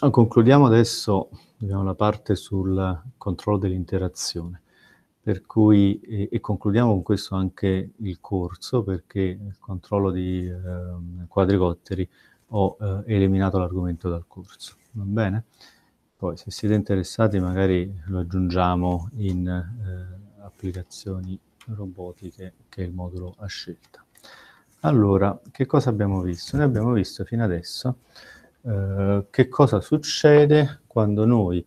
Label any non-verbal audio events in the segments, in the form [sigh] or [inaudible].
Ah, concludiamo adesso la parte sul controllo dell'interazione cui, e, e, concludiamo con questo anche il corso perché il controllo di eh, quadricotteri ho eh, eliminato l'argomento dal corso, va bene? Poi se siete interessati magari lo aggiungiamo in eh, applicazioni robotiche che è il modulo a scelta. Allora, che cosa abbiamo visto? Noi abbiamo visto fino adesso eh, che cosa succede quando noi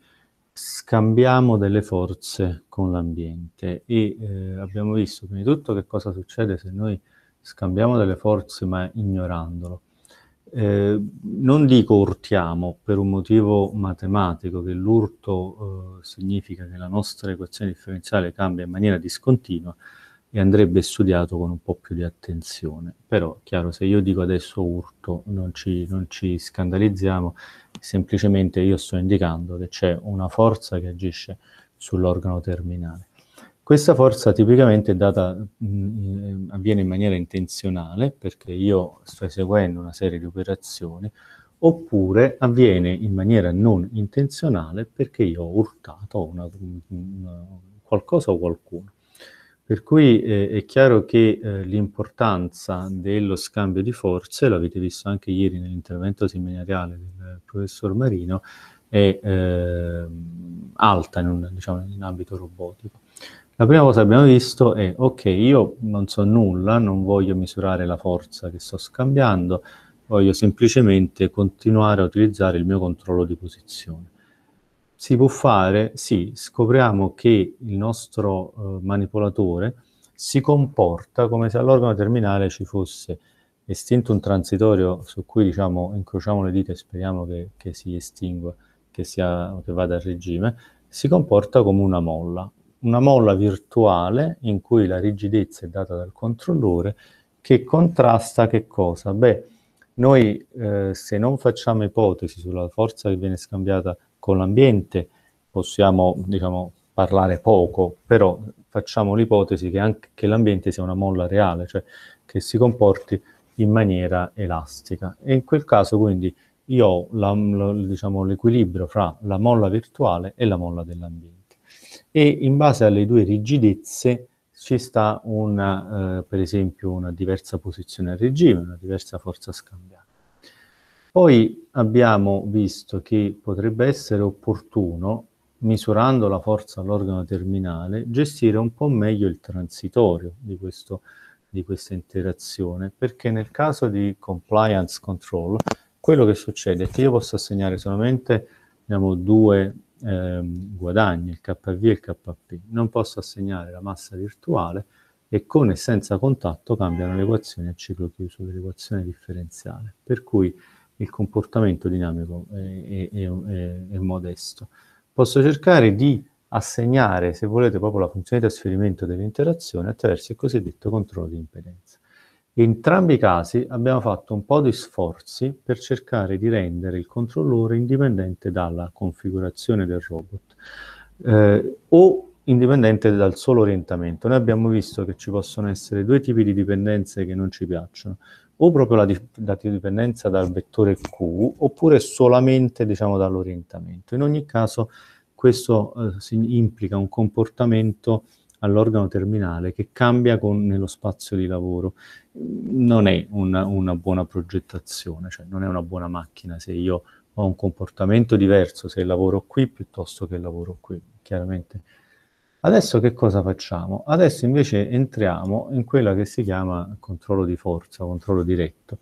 scambiamo delle forze con l'ambiente e eh, abbiamo visto prima di tutto che cosa succede se noi scambiamo delle forze ma ignorandolo. Eh, non dico urtiamo per un motivo matematico, che l'urto eh, significa che la nostra equazione differenziale cambia in maniera discontinua, e andrebbe studiato con un po' più di attenzione. Però, chiaro, se io dico adesso urto, non ci, non ci scandalizziamo, semplicemente io sto indicando che c'è una forza che agisce sull'organo terminale. Questa forza tipicamente data, mh, mm, eh, avviene in maniera intenzionale, perché io sto eseguendo una serie di operazioni, oppure avviene in maniera non intenzionale perché io ho urtato una, una, qualcosa o qualcuno. Per cui eh, è chiaro che eh, l'importanza dello scambio di forze, l'avete visto anche ieri nell'intervento seminariale del professor Marino, è eh, alta in, un, diciamo, in ambito robotico. La prima cosa che abbiamo visto è, ok, io non so nulla, non voglio misurare la forza che sto scambiando, voglio semplicemente continuare a utilizzare il mio controllo di posizione. Si può fare? Sì, scopriamo che il nostro eh, manipolatore si comporta come se all'organo terminale ci fosse estinto un transitorio su cui diciamo incrociamo le dita e speriamo che, che si estingua, che, sia, che vada a regime, si comporta come una molla, una molla virtuale in cui la rigidezza è data dal controllore che contrasta che cosa? Beh, noi eh, se non facciamo ipotesi sulla forza che viene scambiata con l'ambiente, possiamo diciamo, parlare poco, però facciamo l'ipotesi che anche che l'ambiente sia una molla reale, cioè che si comporti in maniera elastica. E in quel caso quindi io ho la, la, diciamo, l'equilibrio fra la molla virtuale e la molla dell'ambiente. E in base alle due rigidezze ci sta una, eh, per esempio una diversa posizione a regime, una diversa forza scambiata. Poi abbiamo visto che potrebbe essere opportuno, misurando la forza all'organo terminale, gestire un po' meglio il transitorio di, questo, di questa interazione, perché nel caso di compliance control, quello che succede è che io posso assegnare solamente abbiamo due eh, guadagni, il KV e il KP. Non posso assegnare la massa virtuale e con e senza contatto cambiano le equazioni a ciclo chiuso dell'equazione differenziale. Per cui il comportamento dinamico è, è, è, è modesto. Posso cercare di assegnare, se volete, proprio la funzione di trasferimento dell'interazione attraverso il cosiddetto controllo di impedenza. In entrambi i casi abbiamo fatto un po' di sforzi per cercare di rendere il controllore indipendente dalla configurazione del robot eh, o indipendente dal solo orientamento. Noi abbiamo visto che ci possono essere due tipi di dipendenze che non ci piacciono o proprio la, dipendenza dal vettore Q oppure solamente diciamo, dall'orientamento. In ogni caso questo eh, implica un comportamento all'organo terminale che cambia con, nello spazio di lavoro. Non è una, una buona progettazione, cioè non è una buona macchina se io ho un comportamento diverso se lavoro qui piuttosto che lavoro qui. Chiaramente Adesso che cosa facciamo? Adesso invece entriamo in quella che si chiama controllo di forza, controllo diretto.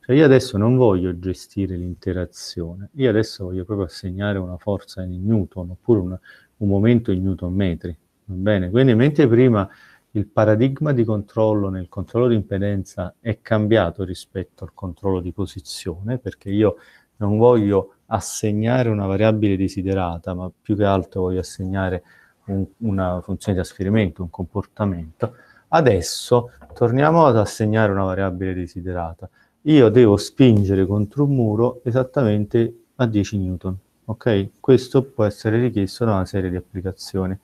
Cioè io adesso non voglio gestire l'interazione, io adesso voglio proprio assegnare una forza in newton, oppure un, un momento in newton metri, va bene? Quindi mentre prima il paradigma di controllo nel controllo di impedenza è cambiato rispetto al controllo di posizione, perché io non voglio assegnare una variabile desiderata, ma più che altro voglio assegnare un, una funzione di trasferimento, un comportamento. Adesso torniamo ad assegnare una variabile desiderata. Io devo spingere contro un muro esattamente a 10 newton. Okay? Questo può essere richiesto da una serie di applicazioni.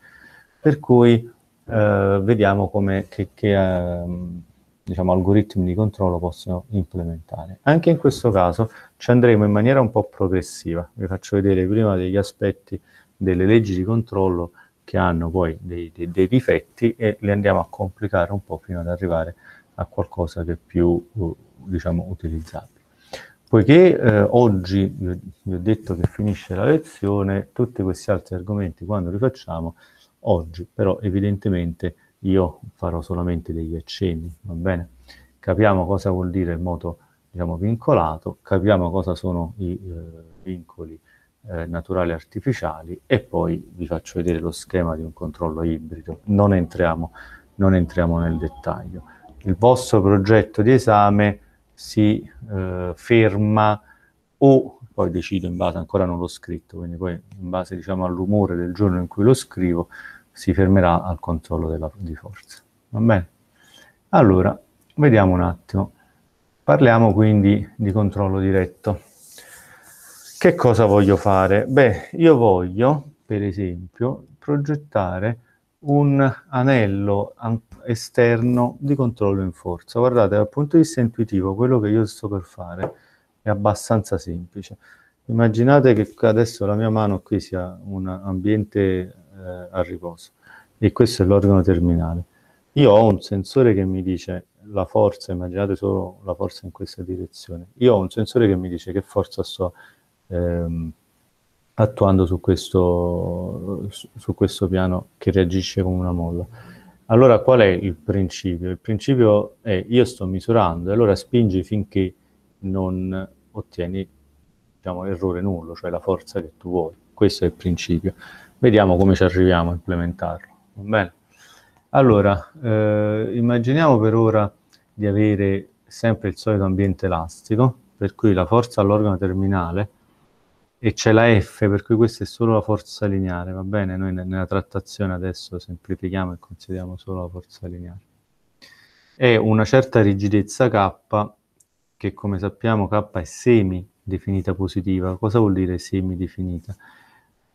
Per cui eh, vediamo come, che, che ehm, diciamo, algoritmi di controllo possono implementare. Anche in questo caso ci andremo in maniera un po' progressiva. Vi faccio vedere prima degli aspetti delle leggi di controllo che hanno poi dei, dei, dei, difetti e li andiamo a complicare un po' fino ad arrivare a qualcosa che è più uh, diciamo, utilizzabile. Poiché eh, oggi vi ho detto che finisce la lezione, tutti questi altri argomenti quando li facciamo, oggi però evidentemente io farò solamente degli accenni, va bene? Capiamo cosa vuol dire il moto diciamo, vincolato, capiamo cosa sono i eh, vincoli eh, naturali artificiali e poi vi faccio vedere lo schema di un controllo ibrido. Non entriamo, non entriamo nel dettaglio. Il vostro progetto di esame si eh, ferma o poi decido in base, ancora non l'ho scritto, quindi poi in base diciamo, all'umore del giorno in cui lo scrivo, si fermerà al controllo della, di forza. Va bene? Allora, vediamo un attimo. Parliamo quindi di controllo diretto. Che cosa voglio fare? Beh, io voglio, per esempio, progettare un anello esterno di controllo in forza. Guardate, dal punto di vista intuitivo, quello che io sto per fare è abbastanza semplice. Immaginate che adesso la mia mano qui sia un ambiente eh, a riposo e questo è l'organo terminale. Io ho un sensore che mi dice la forza, immaginate solo la forza in questa direzione. Io ho un sensore che mi dice che forza sto ehm, attuando su questo, su questo piano che reagisce come una molla. Allora qual è il principio? Il principio è io sto misurando e allora spingi finché non ottieni diciamo, errore nullo, cioè la forza che tu vuoi. Questo è il principio. Vediamo come ci arriviamo a implementarlo. Bene. Allora, eh, immaginiamo per ora di avere sempre il solito ambiente elastico, per cui la forza all'organo terminale e c'è la F, per cui questa è solo la forza lineare, va bene? Noi nella trattazione adesso semplifichiamo e consideriamo solo la forza lineare. È una certa rigidezza K, che come sappiamo K è semi-definita positiva. Cosa vuol dire semi-definita?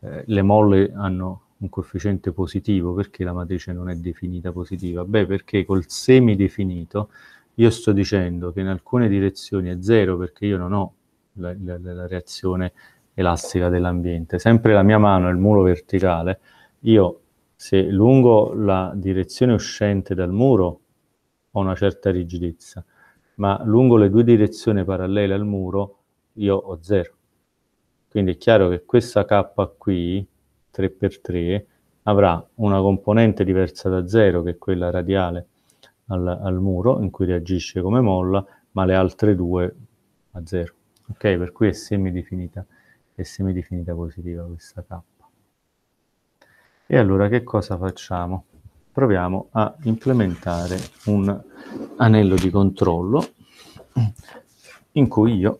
Eh, le molle hanno un coefficiente positivo, perché la matrice non è definita positiva? Beh, perché col semi-definito io sto dicendo che in alcune direzioni è zero, perché io non ho la, la, la reazione elastica dell'ambiente. Sempre la mia mano è il muro verticale, io se lungo la direzione uscente dal muro ho una certa rigidezza, ma lungo le due direzioni parallele al muro io ho zero. Quindi è chiaro che questa K qui, 3x3, avrà una componente diversa da zero, che è quella radiale al, al muro, in cui reagisce come molla, ma le altre due a zero. Ok? Per cui è semidefinita e semidefinita positiva questa K. E allora che cosa facciamo? Proviamo a implementare un anello di controllo in cui io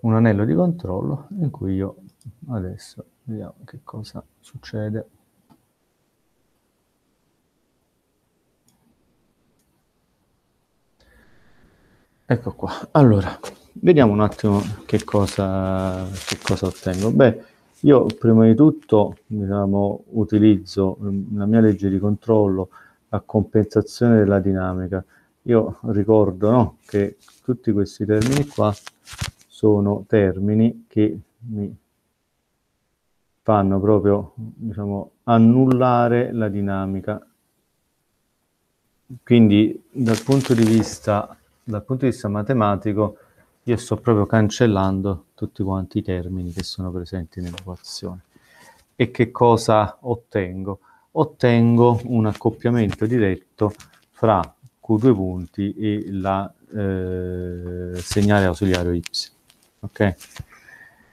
un anello di controllo in cui io adesso vediamo che cosa succede Ecco qua. Allora, vediamo un attimo che cosa, che cosa ottengo. Beh, io prima di tutto diciamo, utilizzo mm, la mia legge di controllo a compensazione della dinamica. Io ricordo no, che tutti questi termini qua sono termini che mi fanno proprio diciamo, annullare la dinamica. Quindi dal punto di vista dal punto di vista matematico io sto proprio cancellando tutti quanti i termini che sono presenti nell'equazione. E che cosa ottengo? Ottengo un accoppiamento diretto fra Q2 punti e il eh, segnale ausiliario Y. Okay?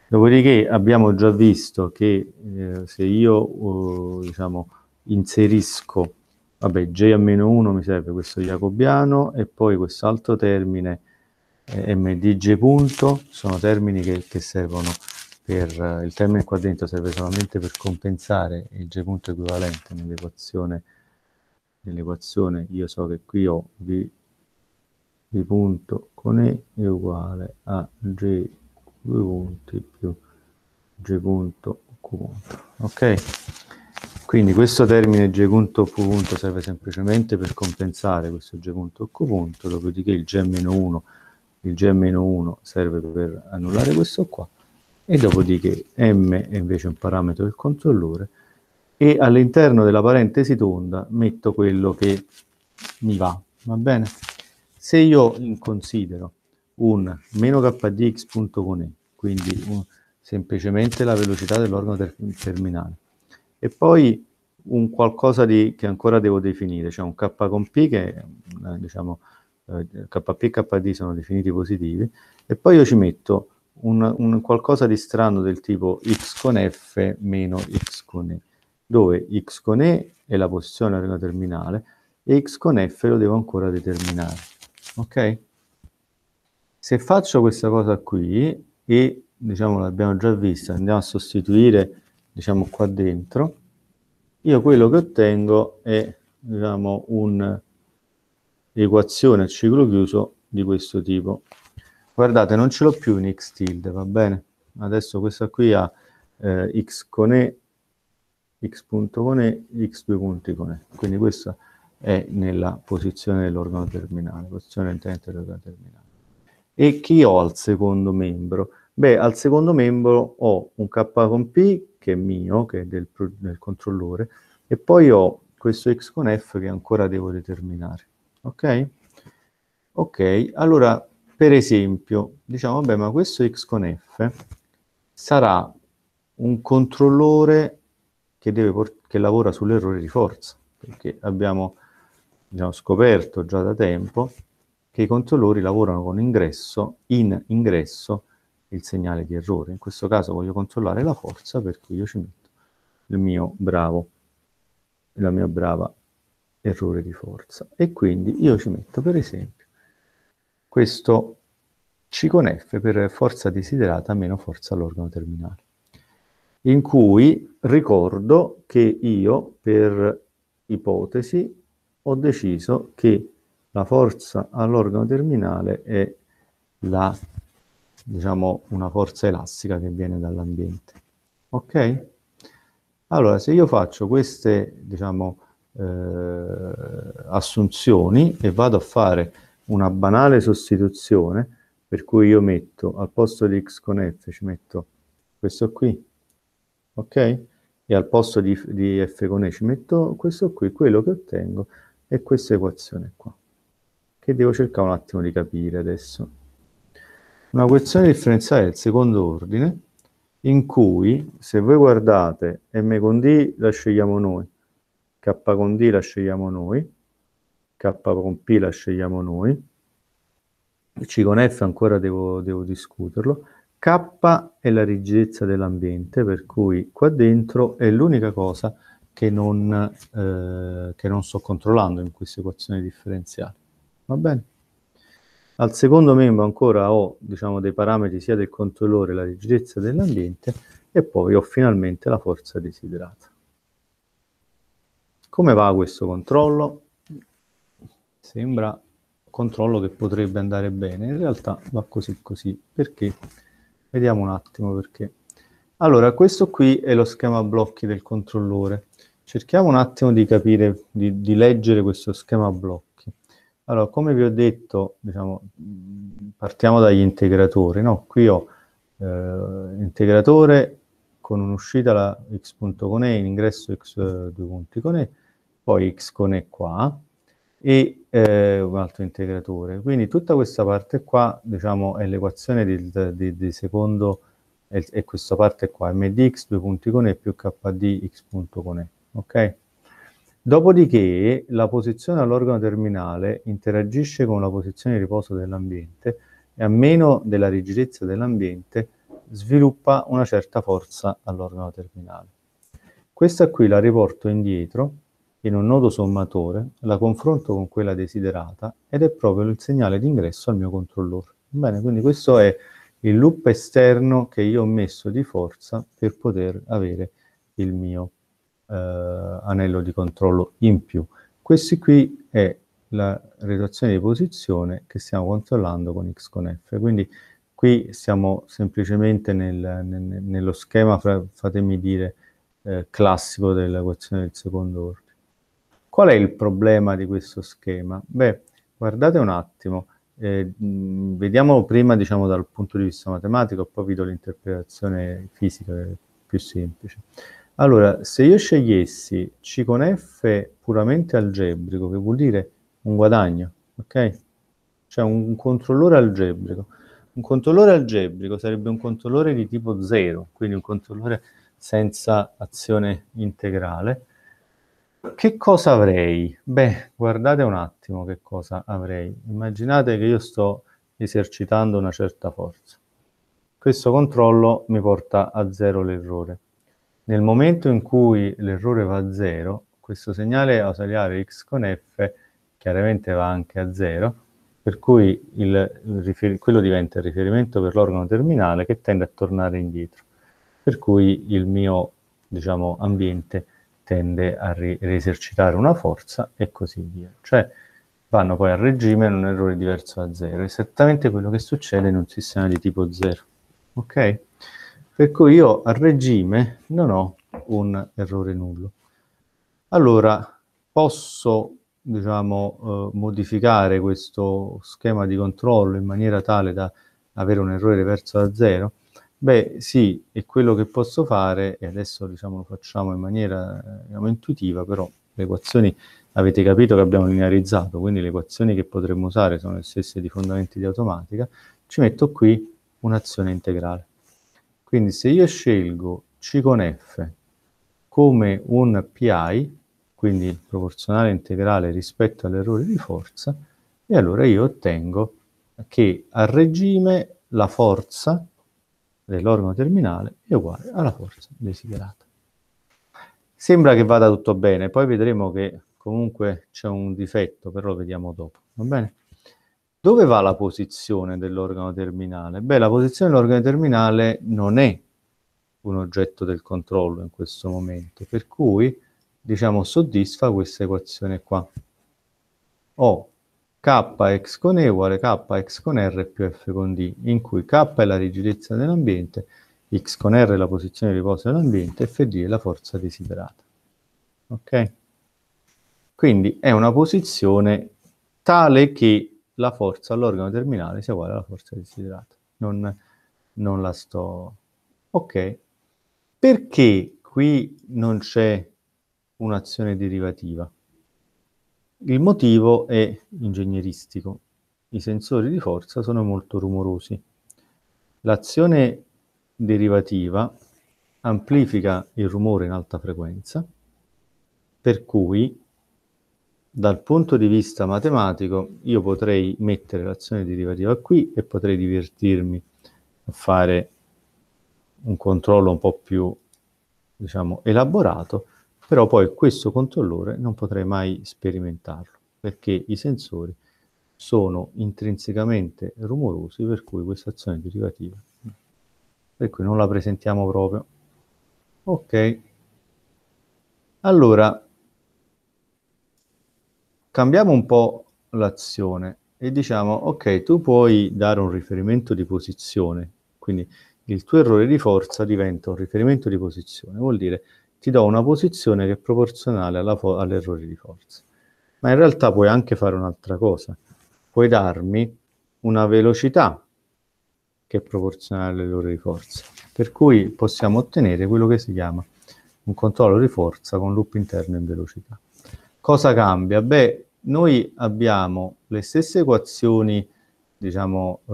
Dopodiché abbiamo già visto che eh, se io eh, diciamo, inserisco vabbè, J a meno 1 mi serve questo jacobiano e poi quest'altro termine eh, MDG punto, sono termini che, che servono per, eh, il termine qua dentro serve solamente per compensare il J punto equivalente nell'equazione, nell'equazione io so che qui ho V, V punto con E è uguale a J due punti più J punto Q punto, ok? Quindi questo termine g punto q punto serve semplicemente per compensare questo g.q, dopodiché il g-1, il g-1 meno serve per annullare questo qua, e dopodiché m è invece un parametro del controllore, e all'interno della parentesi tonda metto quello che mi va, va bene? Se io considero un meno k di x punto con e, quindi un, semplicemente la velocità dell'organo ter terminale, e poi un qualcosa di, che ancora devo definire, cioè un K con P che eh, diciamo eh, KP e KD sono definiti positivi e poi io ci metto un, un qualcosa di strano del tipo x con f meno x con e, dove x con e è la posizione della terminale e x con f lo devo ancora determinare, ok? Se faccio questa cosa qui e diciamo l'abbiamo già vista, andiamo a sostituire diciamo qua dentro, io quello che ottengo è diciamo, un'equazione a ciclo chiuso di questo tipo. Guardate, non ce l'ho più in x tilde, va bene? Adesso questa qui ha eh, x con e, x punto con e, x due punti con e. Quindi questa è nella posizione dell'organo terminale, posizione interamente dell'organo terminale. E chi ho al secondo membro? Beh, al secondo membro ho un k con p che è mio, che è del, del controllore, e poi ho questo x con f che ancora devo determinare. Ok? Ok, allora per esempio, diciamo, vabbè, ma questo x con f sarà un controllore che, deve che lavora sull'errore di forza, perché abbiamo diciamo, scoperto già da tempo che i controllori lavorano con ingresso, in ingresso il segnale di errore. In questo caso voglio controllare la forza per cui io ci metto il mio bravo, la mia brava errore di forza. E quindi io ci metto per esempio questo C con F per forza desiderata meno forza all'organo terminale, in cui ricordo che io per ipotesi ho deciso che la forza all'organo terminale è la diciamo, una forza elastica che viene dall'ambiente. Ok? Allora, se io faccio queste, diciamo, eh, assunzioni e vado a fare una banale sostituzione, per cui io metto al posto di x con f ci metto questo qui, ok? E al posto di, di f con e ci metto questo qui, quello che ottengo è questa equazione qua, che devo cercare un attimo di capire adesso una questione differenziale del secondo ordine in cui se voi guardate m con d la scegliamo noi, k con d la scegliamo noi, k con p la scegliamo noi, c con f ancora devo, devo discuterlo, k è la rigidezza dell'ambiente, per cui qua dentro è l'unica cosa che non, eh, che non sto controllando in questa equazione differenziale. Va bene? Al secondo membro ancora ho diciamo, dei parametri sia del controllore, la rigidezza dell'ambiente e poi ho finalmente la forza desiderata. Come va questo controllo? Sembra un controllo che potrebbe andare bene, in realtà va così così, perché? Vediamo un attimo perché. Allora, questo qui è lo schema blocchi del controllore. Cerchiamo un attimo di capire, di, di leggere questo schema blocchi. Allora, come vi ho detto, diciamo, partiamo dagli integratori. No? Qui ho eh, integratore con un'uscita la x.cone, in ingresso x eh, due punti con e, poi x con e qua, e eh, un altro integratore. Quindi tutta questa parte qua, diciamo, è l'equazione di, di, di, secondo, e, questa parte qua, m di x due punti con e più k di e, Ok? Dopodiché la posizione all'organo terminale interagisce con la posizione di riposo dell'ambiente e a meno della rigidezza dell'ambiente sviluppa una certa forza all'organo terminale. Questa qui la riporto indietro in un nodo sommatore, la confronto con quella desiderata ed è proprio il segnale d'ingresso al mio controllore. Bene, quindi questo è il loop esterno che io ho messo di forza per poter avere il mio eh, anello di controllo in più. Questi qui è la relazione di posizione che stiamo controllando con X con F. Quindi qui siamo semplicemente nel, nel, nello schema, fra, fatemi dire, eh, classico dell'equazione del secondo ordine. Qual è il problema di questo schema? Beh, guardate un attimo, eh, mh, vediamo prima diciamo dal punto di vista matematico, poi vi do l'interpretazione fisica più semplice. Allora, se io scegliessi C con F puramente algebrico, che vuol dire un guadagno, ok? Cioè un controllore algebrico. Un controllore algebrico sarebbe un controllore di tipo 0, quindi un controllore senza azione integrale. Che cosa avrei? Beh, guardate un attimo che cosa avrei. Immaginate che io sto esercitando una certa forza. Questo controllo mi porta a zero l'errore nel momento in cui l'errore va a zero, questo segnale ausiliare x con f chiaramente va anche a zero, per cui il, quello diventa il riferimento per l'organo terminale che tende a tornare indietro, per cui il mio diciamo, ambiente tende a riesercitare una forza e così via. Cioè vanno poi a regime in un errore diverso a zero, esattamente quello che succede in un sistema di tipo zero. Ok? per cui io a regime non ho un errore nullo. Allora, posso diciamo, eh, modificare questo schema di controllo in maniera tale da avere un errore diverso da zero? Beh sì, è quello che posso fare, e adesso diciamo, lo facciamo in maniera diciamo, intuitiva, però le equazioni avete capito che abbiamo linearizzato, quindi le equazioni che potremmo usare sono le stesse di fondamenti di automatica, ci metto qui un'azione integrale. Quindi se io scelgo C con F come un PI, quindi proporzionale integrale rispetto all'errore di forza, e allora io ottengo che a regime la forza dell'organo terminale è uguale alla forza desiderata. Sembra che vada tutto bene, poi vedremo che comunque c'è un difetto, però lo vediamo dopo, va bene? Dove va la posizione dell'organo terminale? Beh, la posizione dell'organo terminale non è un oggetto del controllo in questo momento, per cui diciamo soddisfa questa equazione qua. O kx con e uguale kx con r più f con d, in cui k è la rigidezza dell'ambiente, x con r è la posizione di riposo dell'ambiente, fd è la forza desiderata. Ok? Quindi è una posizione tale che la forza all'organo terminale sia uguale alla forza desiderata. Non, non la sto... Ok. Perché qui non c'è un'azione derivativa? Il motivo è ingegneristico. I sensori di forza sono molto rumorosi. L'azione derivativa amplifica il rumore in alta frequenza, per cui dal punto di vista matematico, io potrei mettere l'azione derivativa qui e potrei divertirmi a fare un controllo un po' più, diciamo, elaborato, però poi questo controllore non potrei mai sperimentarlo, perché i sensori sono intrinsecamente rumorosi, per cui questa azione derivativa, per cui non la presentiamo proprio. Ok. Allora, cambiamo un po' l'azione e diciamo, ok, tu puoi dare un riferimento di posizione, quindi il tuo errore di forza diventa un riferimento di posizione, vuol dire ti do una posizione che è proporzionale all'errore di forza. Ma in realtà puoi anche fare un'altra cosa, puoi darmi una velocità che è proporzionale all'errore di forza, per cui possiamo ottenere quello che si chiama un controllo di forza con loop interno in velocità. Cosa cambia? Beh, noi abbiamo le stesse equazioni, diciamo, eh,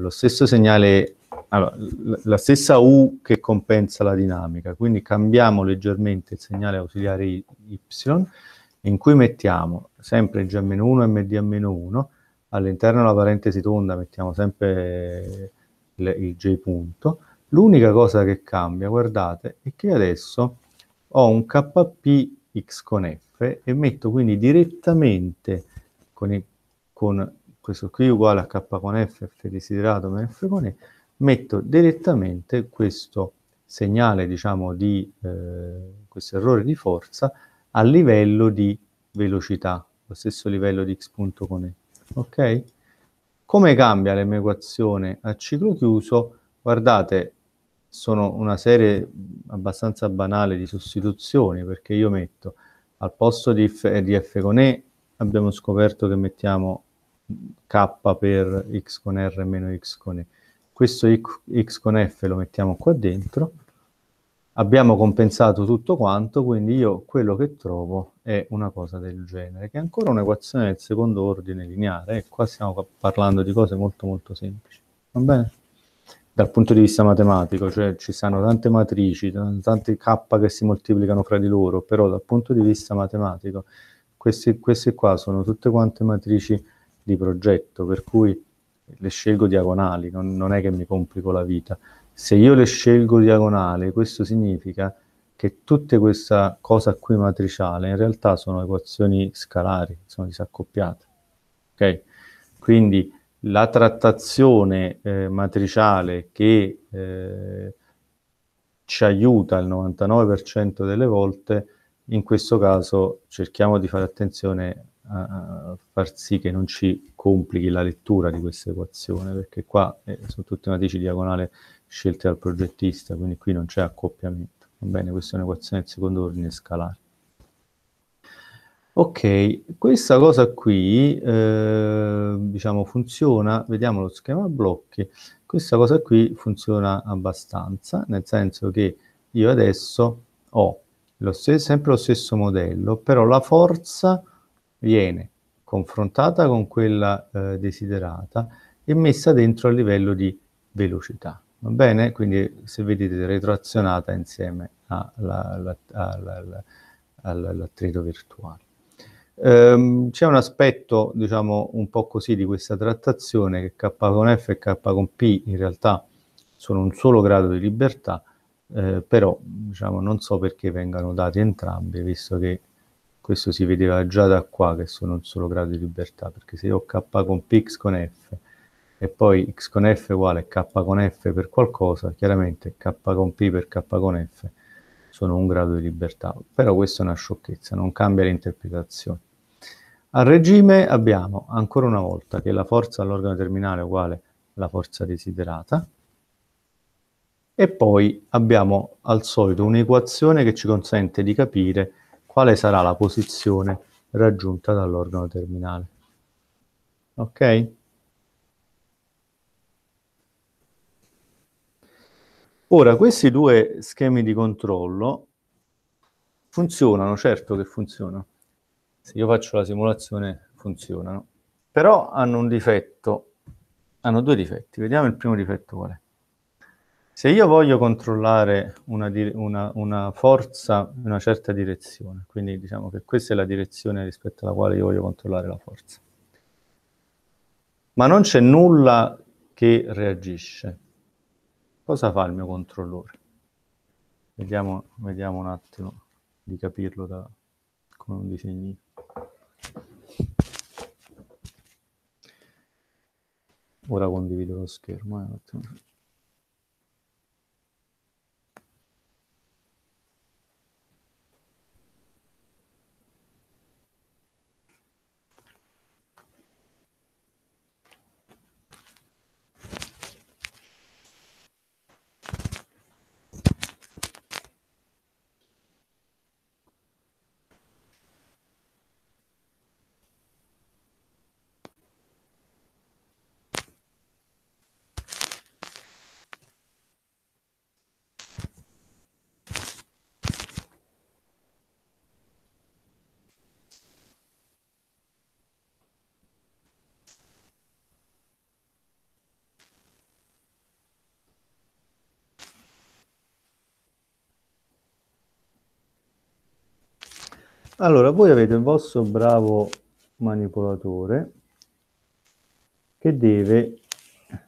lo stesso segnale, allora, la stessa U che compensa la dinamica, quindi cambiamo leggermente il segnale ausiliare Y, in cui mettiamo sempre G-1 e MD-1, all'interno della parentesi tonda mettiamo sempre il, il J punto, l'unica cosa che cambia, guardate, è che adesso ho un KP x con f e metto quindi direttamente con, il, con questo qui uguale a k con f, f desiderato meno f con e, metto direttamente questo segnale, diciamo, di eh, questo errore di forza a livello di velocità, lo stesso livello di x punto con e. Ok? Come cambia l'equazione a ciclo chiuso? Guardate, sono una serie abbastanza banale di sostituzioni, perché io metto al posto di F, eh, di F con E abbiamo scoperto che mettiamo K per X con R meno X con E. Questo X con F lo mettiamo qua dentro, abbiamo compensato tutto quanto, quindi io quello che trovo è una cosa del genere, che è ancora un'equazione del secondo ordine lineare, e qua stiamo parlando di cose molto molto semplici, va bene? dal punto di vista matematico, cioè ci sono tante matrici, tante K che si moltiplicano fra di loro, però dal punto di vista matematico queste, queste qua sono tutte quante matrici di progetto, per cui le scelgo diagonali, non, non, è che mi complico la vita. Se io le scelgo diagonali, questo significa che tutta questa cosa qui matriciale in realtà sono equazioni scalari, sono disaccoppiate. Ok? Quindi la trattazione eh, matriciale che eh, ci aiuta il 99% delle volte, in questo caso cerchiamo di fare attenzione a, a far sì che non ci complichi la lettura di questa equazione, perché qua eh, sono tutte matrici diagonali scelte dal progettista, quindi qui non c'è accoppiamento. Va bene, questa è un'equazione di secondo ordine scalare. Ok, questa cosa qui, eh, diciamo, funziona, vediamo lo schema blocchi, questa cosa qui funziona abbastanza, nel senso che io adesso ho lo stesso, sempre lo stesso modello, però la forza viene confrontata con quella eh, desiderata e messa dentro a livello di velocità. Va bene? Quindi se vedete retroazionata insieme all'attrito virtuale. Ehm, c'è un aspetto, diciamo, un po' così di questa trattazione che K con F e K con P in realtà sono un solo grado di libertà, eh, però diciamo, non so perché vengano dati entrambi, visto che questo si vedeva già da qua che sono un solo grado di libertà, perché se io ho K con P, X con F, e poi X con F uguale K con F per qualcosa, chiaramente K con P per K con F sono un grado di libertà. Però questa è una sciocchezza, non cambia l'interpretazione. Al regime abbiamo ancora una volta che la forza all'organo terminale è uguale alla forza desiderata e poi abbiamo al solito un'equazione che ci consente di capire quale sarà la posizione raggiunta dall'organo terminale. Ok? Ora, questi due schemi di controllo funzionano, certo che funzionano. Se io faccio la simulazione funzionano, però hanno un difetto, hanno due difetti. Vediamo il primo difetto qual è. Se io voglio controllare una, una, una, forza in una certa direzione, quindi diciamo che questa è la direzione rispetto alla quale io voglio controllare la forza, ma non c'è nulla che reagisce, Cosa fa il mio controllore? Vediamo, vediamo un attimo di capirlo da, con un disegnino. Ora condivido lo schermo. Eh, Allora, voi avete il vostro bravo manipolatore che deve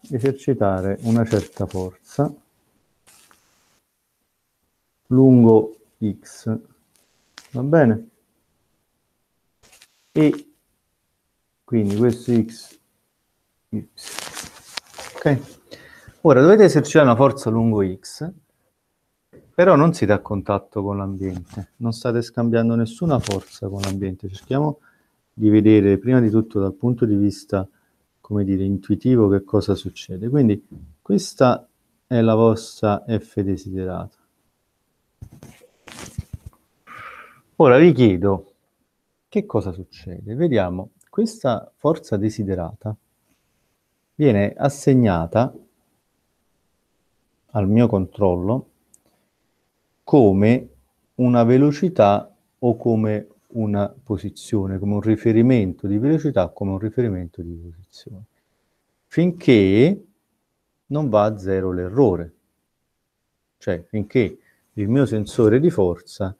esercitare una certa forza lungo x, va bene? E quindi questo x, y. ok? Ora dovete esercitare una forza lungo x però non siete a contatto con l'ambiente, non state scambiando nessuna forza con l'ambiente, cerchiamo di vedere prima di tutto dal punto di vista, come dire, intuitivo che cosa succede. Quindi questa è la vostra F desiderata. Ora vi chiedo che cosa succede. Vediamo, questa forza desiderata viene assegnata al mio controllo come una velocità o come una posizione, come un riferimento di velocità, o come un riferimento di posizione, finché non va a zero l'errore. Cioè, finché il mio sensore di forza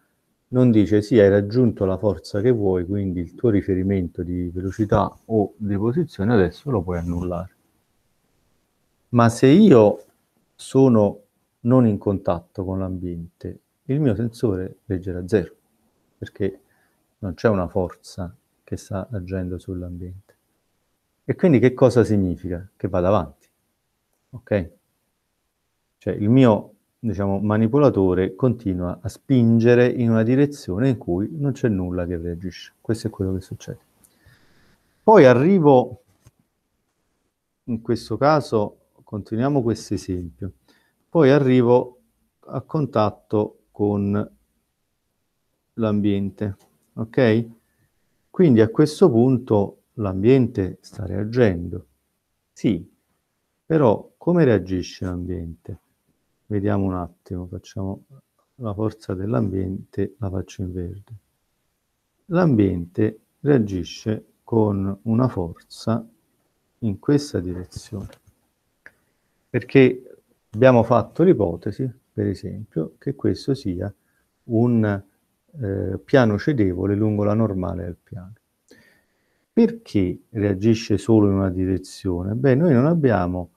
non dice sì, hai raggiunto la forza che vuoi, quindi il tuo riferimento di velocità o di posizione adesso lo puoi annullare. Ma se io sono non in contatto con l'ambiente il mio sensore leggerà zero, perché non c'è una forza che sta agendo sull'ambiente. E quindi che cosa significa? Che vada avanti, ok? Cioè il mio diciamo, manipolatore continua a spingere in una direzione in cui non c'è nulla che reagisce. Questo è quello che succede. Poi arrivo, in questo caso, continuiamo questo esempio, poi arrivo a contatto con l'ambiente. Ok? Quindi a questo punto l'ambiente sta reagendo. Sì, però come reagisce l'ambiente? Vediamo un attimo, facciamo la forza dell'ambiente, la faccio in verde. L'ambiente reagisce con una forza in questa direzione, perché abbiamo fatto l'ipotesi per esempio, che questo sia un eh, piano cedevole lungo la normale del piano. Perché reagisce solo in una direzione? Beh, noi non abbiamo,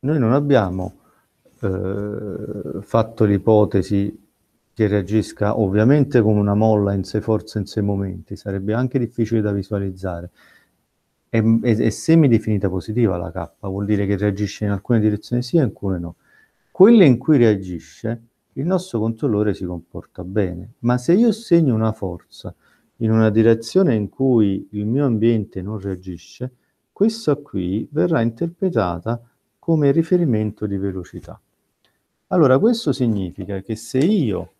noi non abbiamo eh, fatto l'ipotesi che reagisca ovviamente con una molla in sei forze in sei momenti, sarebbe anche difficile da visualizzare. È, è, è semidefinita positiva la K, vuol dire che reagisce in alcune direzioni sì e in alcune no quelle in cui reagisce, il nostro controllore si comporta bene. Ma se io segno una forza in una direzione in cui il mio ambiente non reagisce, questa qui verrà interpretata come riferimento di velocità. Allora, questo significa che se io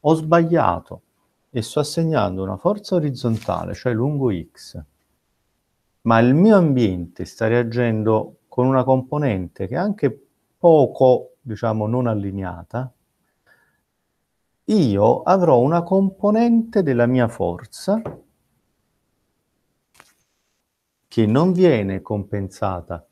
ho sbagliato e sto assegnando una forza orizzontale, cioè lungo x, ma il mio ambiente sta reagendo con una componente che è anche poco diciamo non allineata, io avrò una componente della mia forza che non viene compensata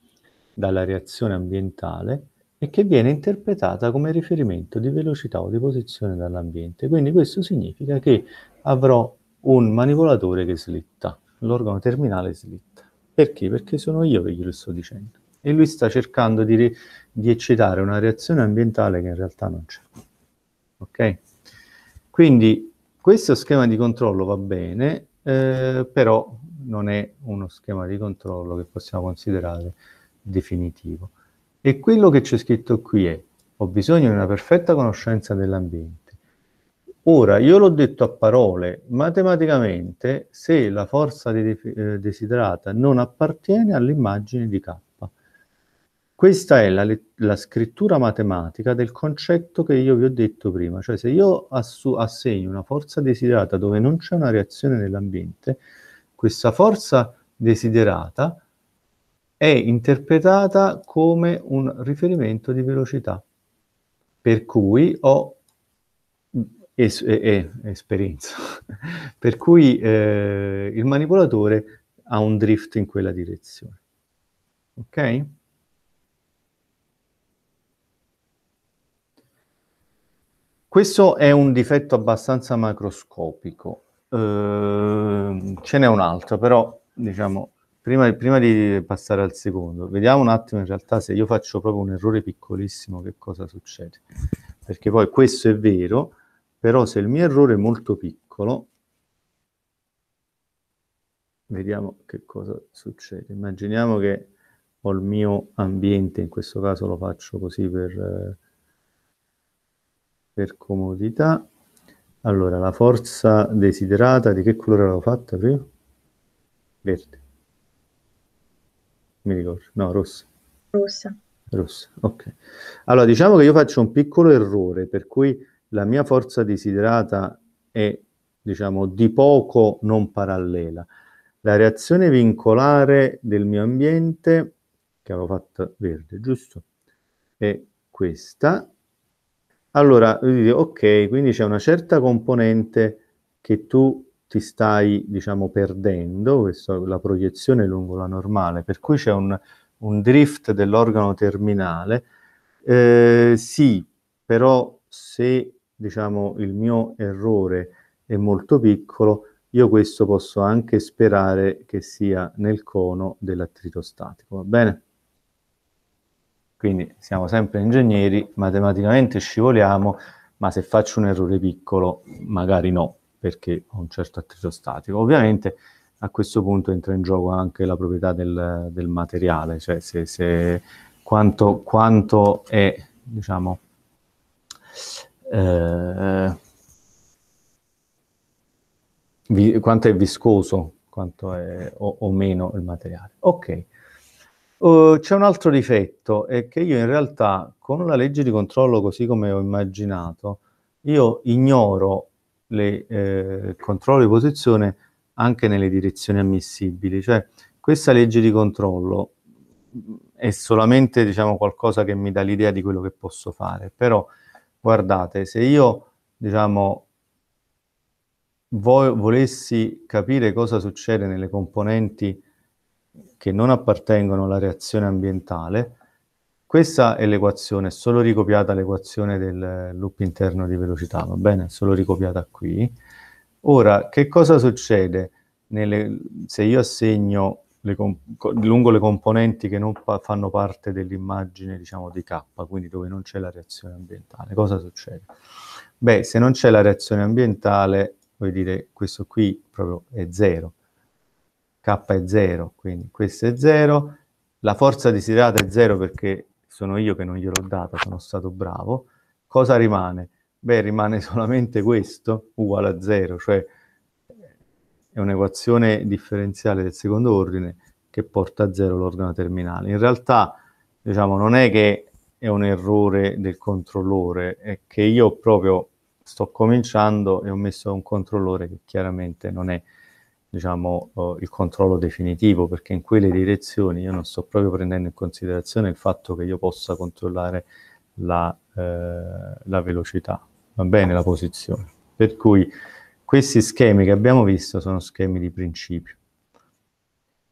dalla reazione ambientale e che viene interpretata come riferimento di velocità o di posizione dall'ambiente. Quindi questo significa che avrò un manipolatore che slitta, l'organo terminale slitta. Perché? Perché sono io che glielo sto dicendo e lui sta cercando di, di eccitare una reazione ambientale che in realtà non c'è. Ok? Quindi questo schema di controllo va bene, eh, però non è uno schema di controllo che possiamo considerare definitivo. E quello che c'è scritto qui è ho bisogno di una perfetta conoscenza dell'ambiente. Ora, io l'ho detto a parole, matematicamente, se la forza eh, desiderata non appartiene all'immagine di K, questa è la, la, scrittura matematica del concetto che io vi ho detto prima, cioè se io assegno una forza desiderata dove non c'è una reazione nell'ambiente, questa forza desiderata è interpretata come un riferimento di velocità, per cui ho mm, es eh, esperienza, [laughs] per cui eh, il manipolatore ha un drift in quella direzione. Ok? Questo è un difetto abbastanza macroscopico. Eh, ce n'è un altro, però diciamo, prima, prima, di passare al secondo, vediamo un attimo in realtà se io faccio proprio un errore piccolissimo che cosa succede. Perché poi questo è vero, però se il mio errore è molto piccolo, vediamo che cosa succede. Immaginiamo che ho il mio ambiente, in questo caso lo faccio così per... Eh, per comodità. Allora, la forza desiderata, di che colore l'avevo fatta prima? Verde. Mi ricordo. No, rossa. Rossa. Rossa, ok. Allora, diciamo che io faccio un piccolo errore, per cui la mia forza desiderata è, diciamo, di poco non parallela. La reazione vincolare del mio ambiente, che avevo fatta verde, giusto? È questa, allora, dite, ok, quindi c'è una certa componente che tu ti stai, diciamo, perdendo, questa, la proiezione lungo la normale, per cui c'è un, un drift dell'organo terminale. Eh, sì, però se, diciamo, il mio errore è molto piccolo, io questo posso anche sperare che sia nel cono dell'attrito statico, va bene? Quindi siamo sempre ingegneri, matematicamente scivoliamo, ma se faccio un errore piccolo magari no, perché ho un certo attrito statico. Ovviamente a questo punto entra in gioco anche la proprietà del, del materiale, cioè se, se quanto, quanto, è, diciamo, eh, vi, quanto è viscoso, quanto è o, o meno il materiale. Ok. Uh, c'è un altro difetto, è che io in realtà con la legge di controllo così come ho immaginato, io ignoro il eh, controllo di posizione anche nelle direzioni ammissibili, cioè questa legge di controllo mm, è solamente diciamo, qualcosa che mi dà l'idea di quello che posso fare, però guardate, se io diciamo, vo- volessi capire cosa succede nelle componenti che non appartengono alla reazione ambientale, questa è l'equazione, è solo ricopiata l'equazione del loop interno di velocità, va bene? È solo ricopiata qui. Ora, che cosa succede nelle, se io assegno le, lungo le componenti che non pa fanno parte dell'immagine, diciamo, di K, quindi dove non c'è la reazione ambientale? Cosa succede? Beh, se non c'è la reazione ambientale, vuol dire questo qui proprio è zero. K è 0, quindi questo è 0, la forza desiderata è 0 perché sono io che non gliel'ho data, sono stato bravo. Cosa rimane? Beh, rimane [laughs] solamente questo uguale a 0, cioè eh, è un'equazione differenziale del secondo ordine che porta a 0 l'ordine terminale. In realtà, diciamo, non è che è un errore del controllore, è che io proprio sto cominciando e ho messo un controllore che chiaramente non è diciamo, eh, il controllo definitivo, perché in quelle direzioni io non sto proprio prendendo in considerazione il fatto che io possa controllare la, eh, la velocità, va bene la posizione. Per cui questi schemi che abbiamo visto sono schemi di principio.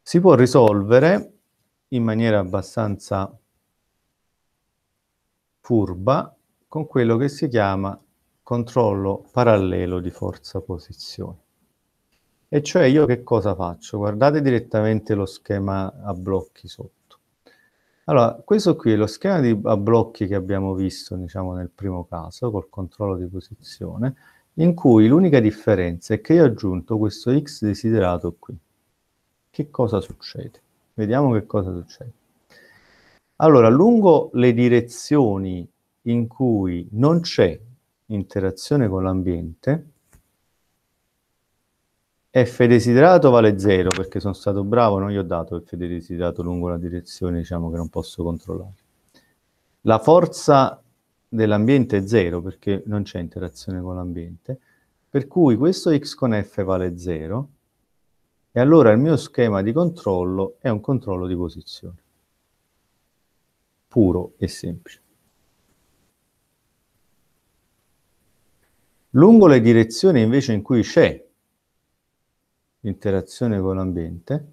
Si può risolvere in maniera abbastanza furba con quello che si chiama controllo parallelo di forza posizione. E cioè io che cosa faccio? Guardate direttamente lo schema a blocchi sotto. Allora, questo qui è lo schema di, a blocchi che abbiamo visto, diciamo, nel primo caso, col controllo di posizione, in cui l'unica differenza è che io ho aggiunto questo x desiderato qui. Che cosa succede? Vediamo che cosa succede. Allora, lungo le direzioni in cui non c'è interazione con l'ambiente, F desiderato vale 0 perché sono stato bravo, non gli ho dato F desiderato lungo la direzione diciamo che non posso controllare. La forza dell'ambiente è 0 perché non c'è interazione con l'ambiente, per cui questo x con f vale 0 e allora il mio schema di controllo è un controllo di posizione, puro e semplice. Lungo le direzioni invece in cui c'è interazione con l'ambiente,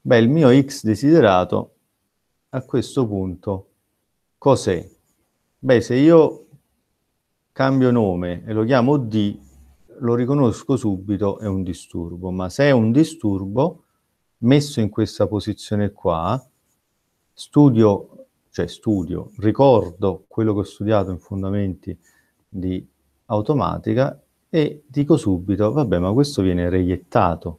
beh, il mio x desiderato a questo punto cos'è? Beh, se io cambio nome e lo chiamo D, lo riconosco subito, è un disturbo, ma se è un disturbo messo in questa posizione qua, studio, cioè studio, ricordo quello che ho studiato in fondamenti di automatica e dico subito, vabbè, ma questo viene reiettato,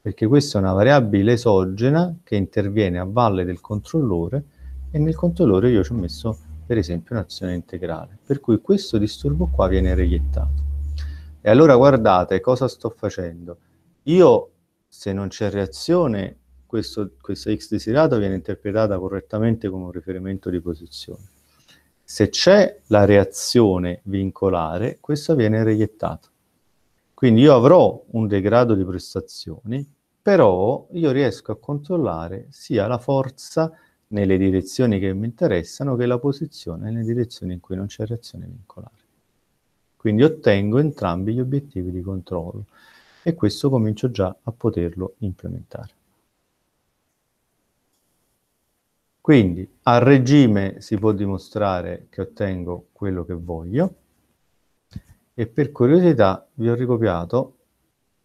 perché questa è una variabile esogena che interviene a valle del controllore e nel controllore io ci ho messo per esempio un'azione integrale, per cui questo disturbo qua viene reiettato. E allora guardate cosa sto facendo. Io, se non c'è reazione, questo, questa x desiderato viene interpretata correttamente come un riferimento di posizione se c'è la reazione vincolare, questa viene reiettata. Quindi io avrò un degrado di prestazioni, però io riesco a controllare sia la forza nelle direzioni che mi interessano che la posizione nelle direzioni in cui non c'è reazione vincolare. Quindi ottengo entrambi gli obiettivi di controllo e questo comincio già a poterlo implementare. Quindi a regime si può dimostrare che ottengo quello che voglio e per curiosità vi ho ricopiato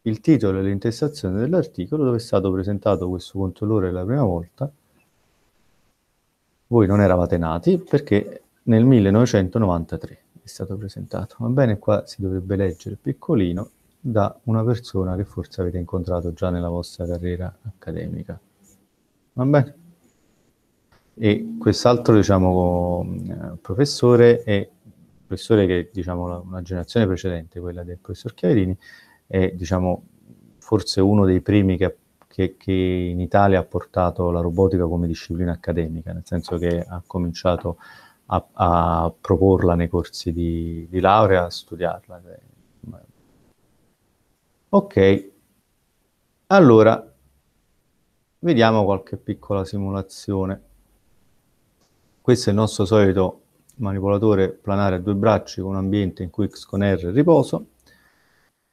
il titolo e l'intestazione dell'articolo dove è stato presentato questo controllore la prima volta. Voi non eravate nati perché nel 1993 è stato presentato. Va bene, qua si dovrebbe leggere piccolino da una persona che forse avete incontrato già nella vostra carriera accademica. Va bene? e quest'altro diciamo, eh, professore è professore che diciamo una generazione precedente, quella del professor Chiarini è diciamo, forse uno dei primi che, che, che, in Italia ha portato la robotica come disciplina accademica, nel senso che ha cominciato a, a proporla nei corsi di, di laurea, a studiarla. Ok, allora vediamo qualche piccola simulazione. Questo è il nostro solito manipolatore planare a due bracci con un ambiente in cui x con r è riposo,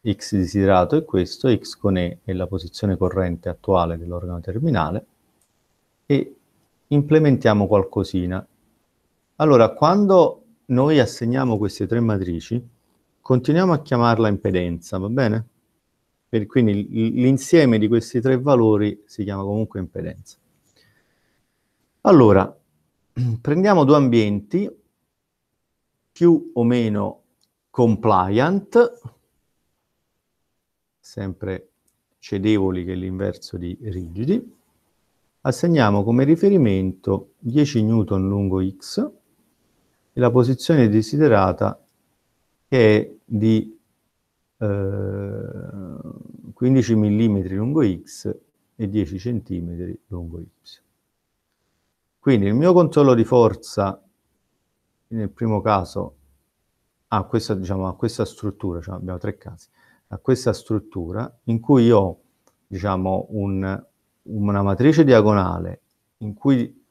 x desiderato è questo, x con e è la posizione corrente attuale dell'organo terminale e implementiamo qualcosina. Allora, quando noi assegniamo queste tre matrici, continuiamo a chiamarla impedenza, va bene? Per, quindi l'insieme di questi tre valori si chiama comunque impedenza. Allora, [clears throat] prendiamo due ambienti più o meno compliant, sempre cedevoli che l'inverso di rigidi, assegniamo come riferimento 10 newton lungo x e la posizione desiderata che è di eh, 15 mm lungo x e 10 cm lungo y. Quindi il mio controllo di forza, nel primo caso, ha questa, diciamo, ha questa struttura, cioè abbiamo tre casi, ha questa struttura in cui io ho diciamo, un, una matrice diagonale in cui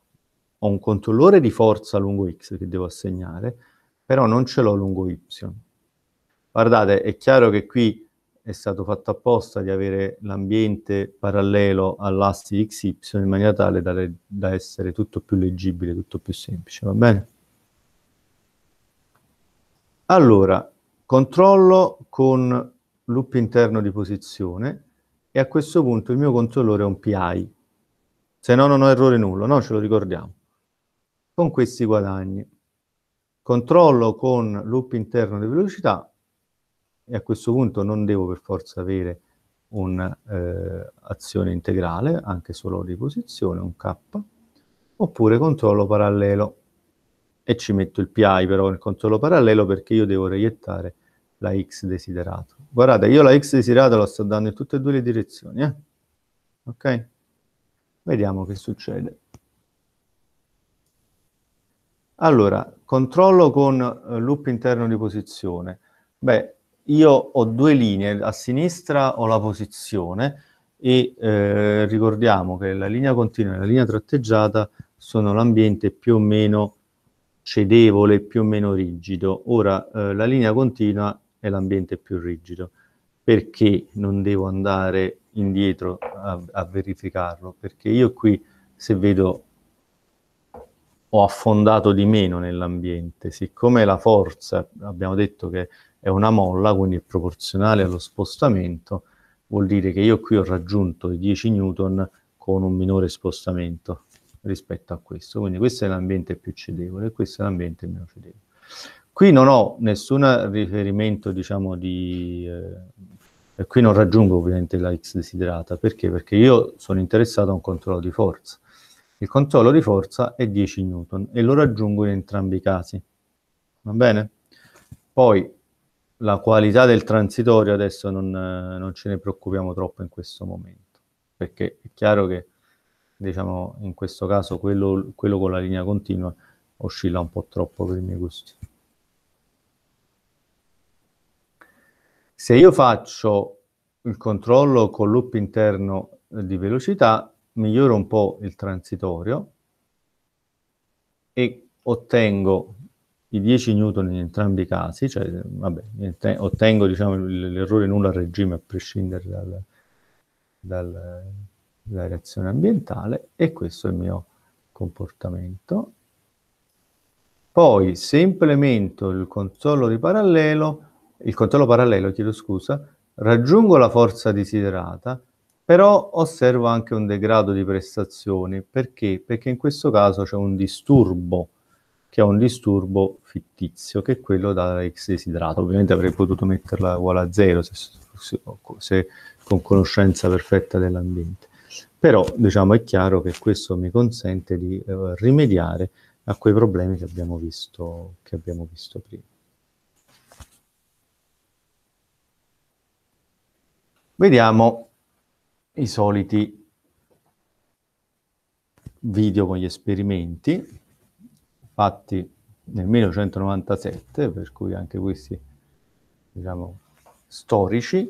ho un controllore di forza lungo x che devo assegnare, però non ce l'ho lungo y. Guardate, è chiaro che qui è stato fatto apposta di avere l'ambiente parallelo all'asse XY in maniera tale da, le, da, essere tutto più leggibile, tutto più semplice, va bene? Allora, controllo con loop interno di posizione e a questo punto il mio controllore è un PI, se no non ho errore nullo, no? Ce lo ricordiamo. Con questi guadagni. Controllo con loop interno di velocità e a questo punto non devo per forza avere un'azione eh, integrale, anche solo di posizione, un K, oppure controllo parallelo e ci metto il PI però nel controllo parallelo perché io devo reiettare la X desiderato. Guardate, io la X desiderata la sto dando in tutte e due le direzioni, eh? ok? Vediamo che succede. Allora, controllo con eh, loop interno di posizione. Beh, io ho due linee, a sinistra ho la posizione e eh, ricordiamo che la linea continua e la linea tratteggiata sono l'ambiente più o meno cedevole, più o meno rigido. Ora eh, la linea continua è l'ambiente più rigido. Perché non devo andare indietro a, a verificarlo? Perché io qui se vedo ho affondato di meno nell'ambiente, siccome la forza, abbiamo detto che è una molla, quindi è proporzionale allo spostamento, vuol dire che io qui ho raggiunto i 10 newton con un minore spostamento rispetto a questo. Quindi questo è l'ambiente più cedevole e questo è l'ambiente meno cedevole. Qui non ho nessun riferimento, diciamo, di... Eh, qui non raggiungo ovviamente la X desiderata. Perché? Perché io sono interessato a un controllo di forza. Il controllo di forza è 10 newton e lo raggiungo in entrambi i casi. Va bene? Poi la qualità del transitorio adesso non, non, ce ne preoccupiamo troppo in questo momento, perché è chiaro che diciamo, in questo caso quello, quello con la linea continua oscilla un po' troppo per i miei gusti. Se io faccio il controllo con loop interno di velocità, miglioro un po' il transitorio e ottengo i 10 newton in entrambi i casi, cioè vabbè, ottengo diciamo, l'errore nulla a regime a prescindere dal, dal, dalla reazione ambientale e questo è il mio comportamento. Poi se implemento il controllo di parallelo, il controllo parallelo, chiedo scusa, raggiungo la forza desiderata, però osservo anche un degrado di prestazioni. Perché? Perché in questo caso c'è un disturbo che è un disturbo fittizio, che è quello da ex desiderato. Ovviamente avrei potuto metterla uguale a zero se, se, se con conoscenza perfetta dell'ambiente. Però diciamo è chiaro che questo mi consente di eh, rimediare a quei problemi che abbiamo visto, che abbiamo visto prima. Vediamo i soliti video con gli esperimenti fatti nel 1997, per cui anche questi, diciamo, storici.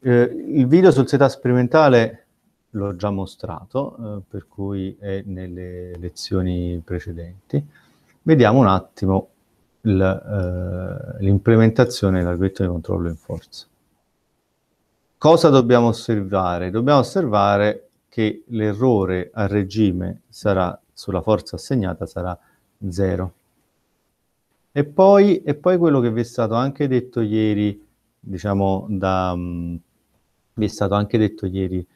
Eh, il video sul SETA sperimentale l'ho già mostrato, eh, per cui è nelle lezioni precedenti. Vediamo un attimo eh, l'implementazione eh, dell'algoritmo di controllo in forza. Cosa dobbiamo osservare? Dobbiamo osservare che l'errore a regime sarà, sulla forza assegnata sarà zero. E poi, e poi quello che vi è stato anche detto ieri, diciamo, da, mh, mm, vi è stato anche detto ieri eh,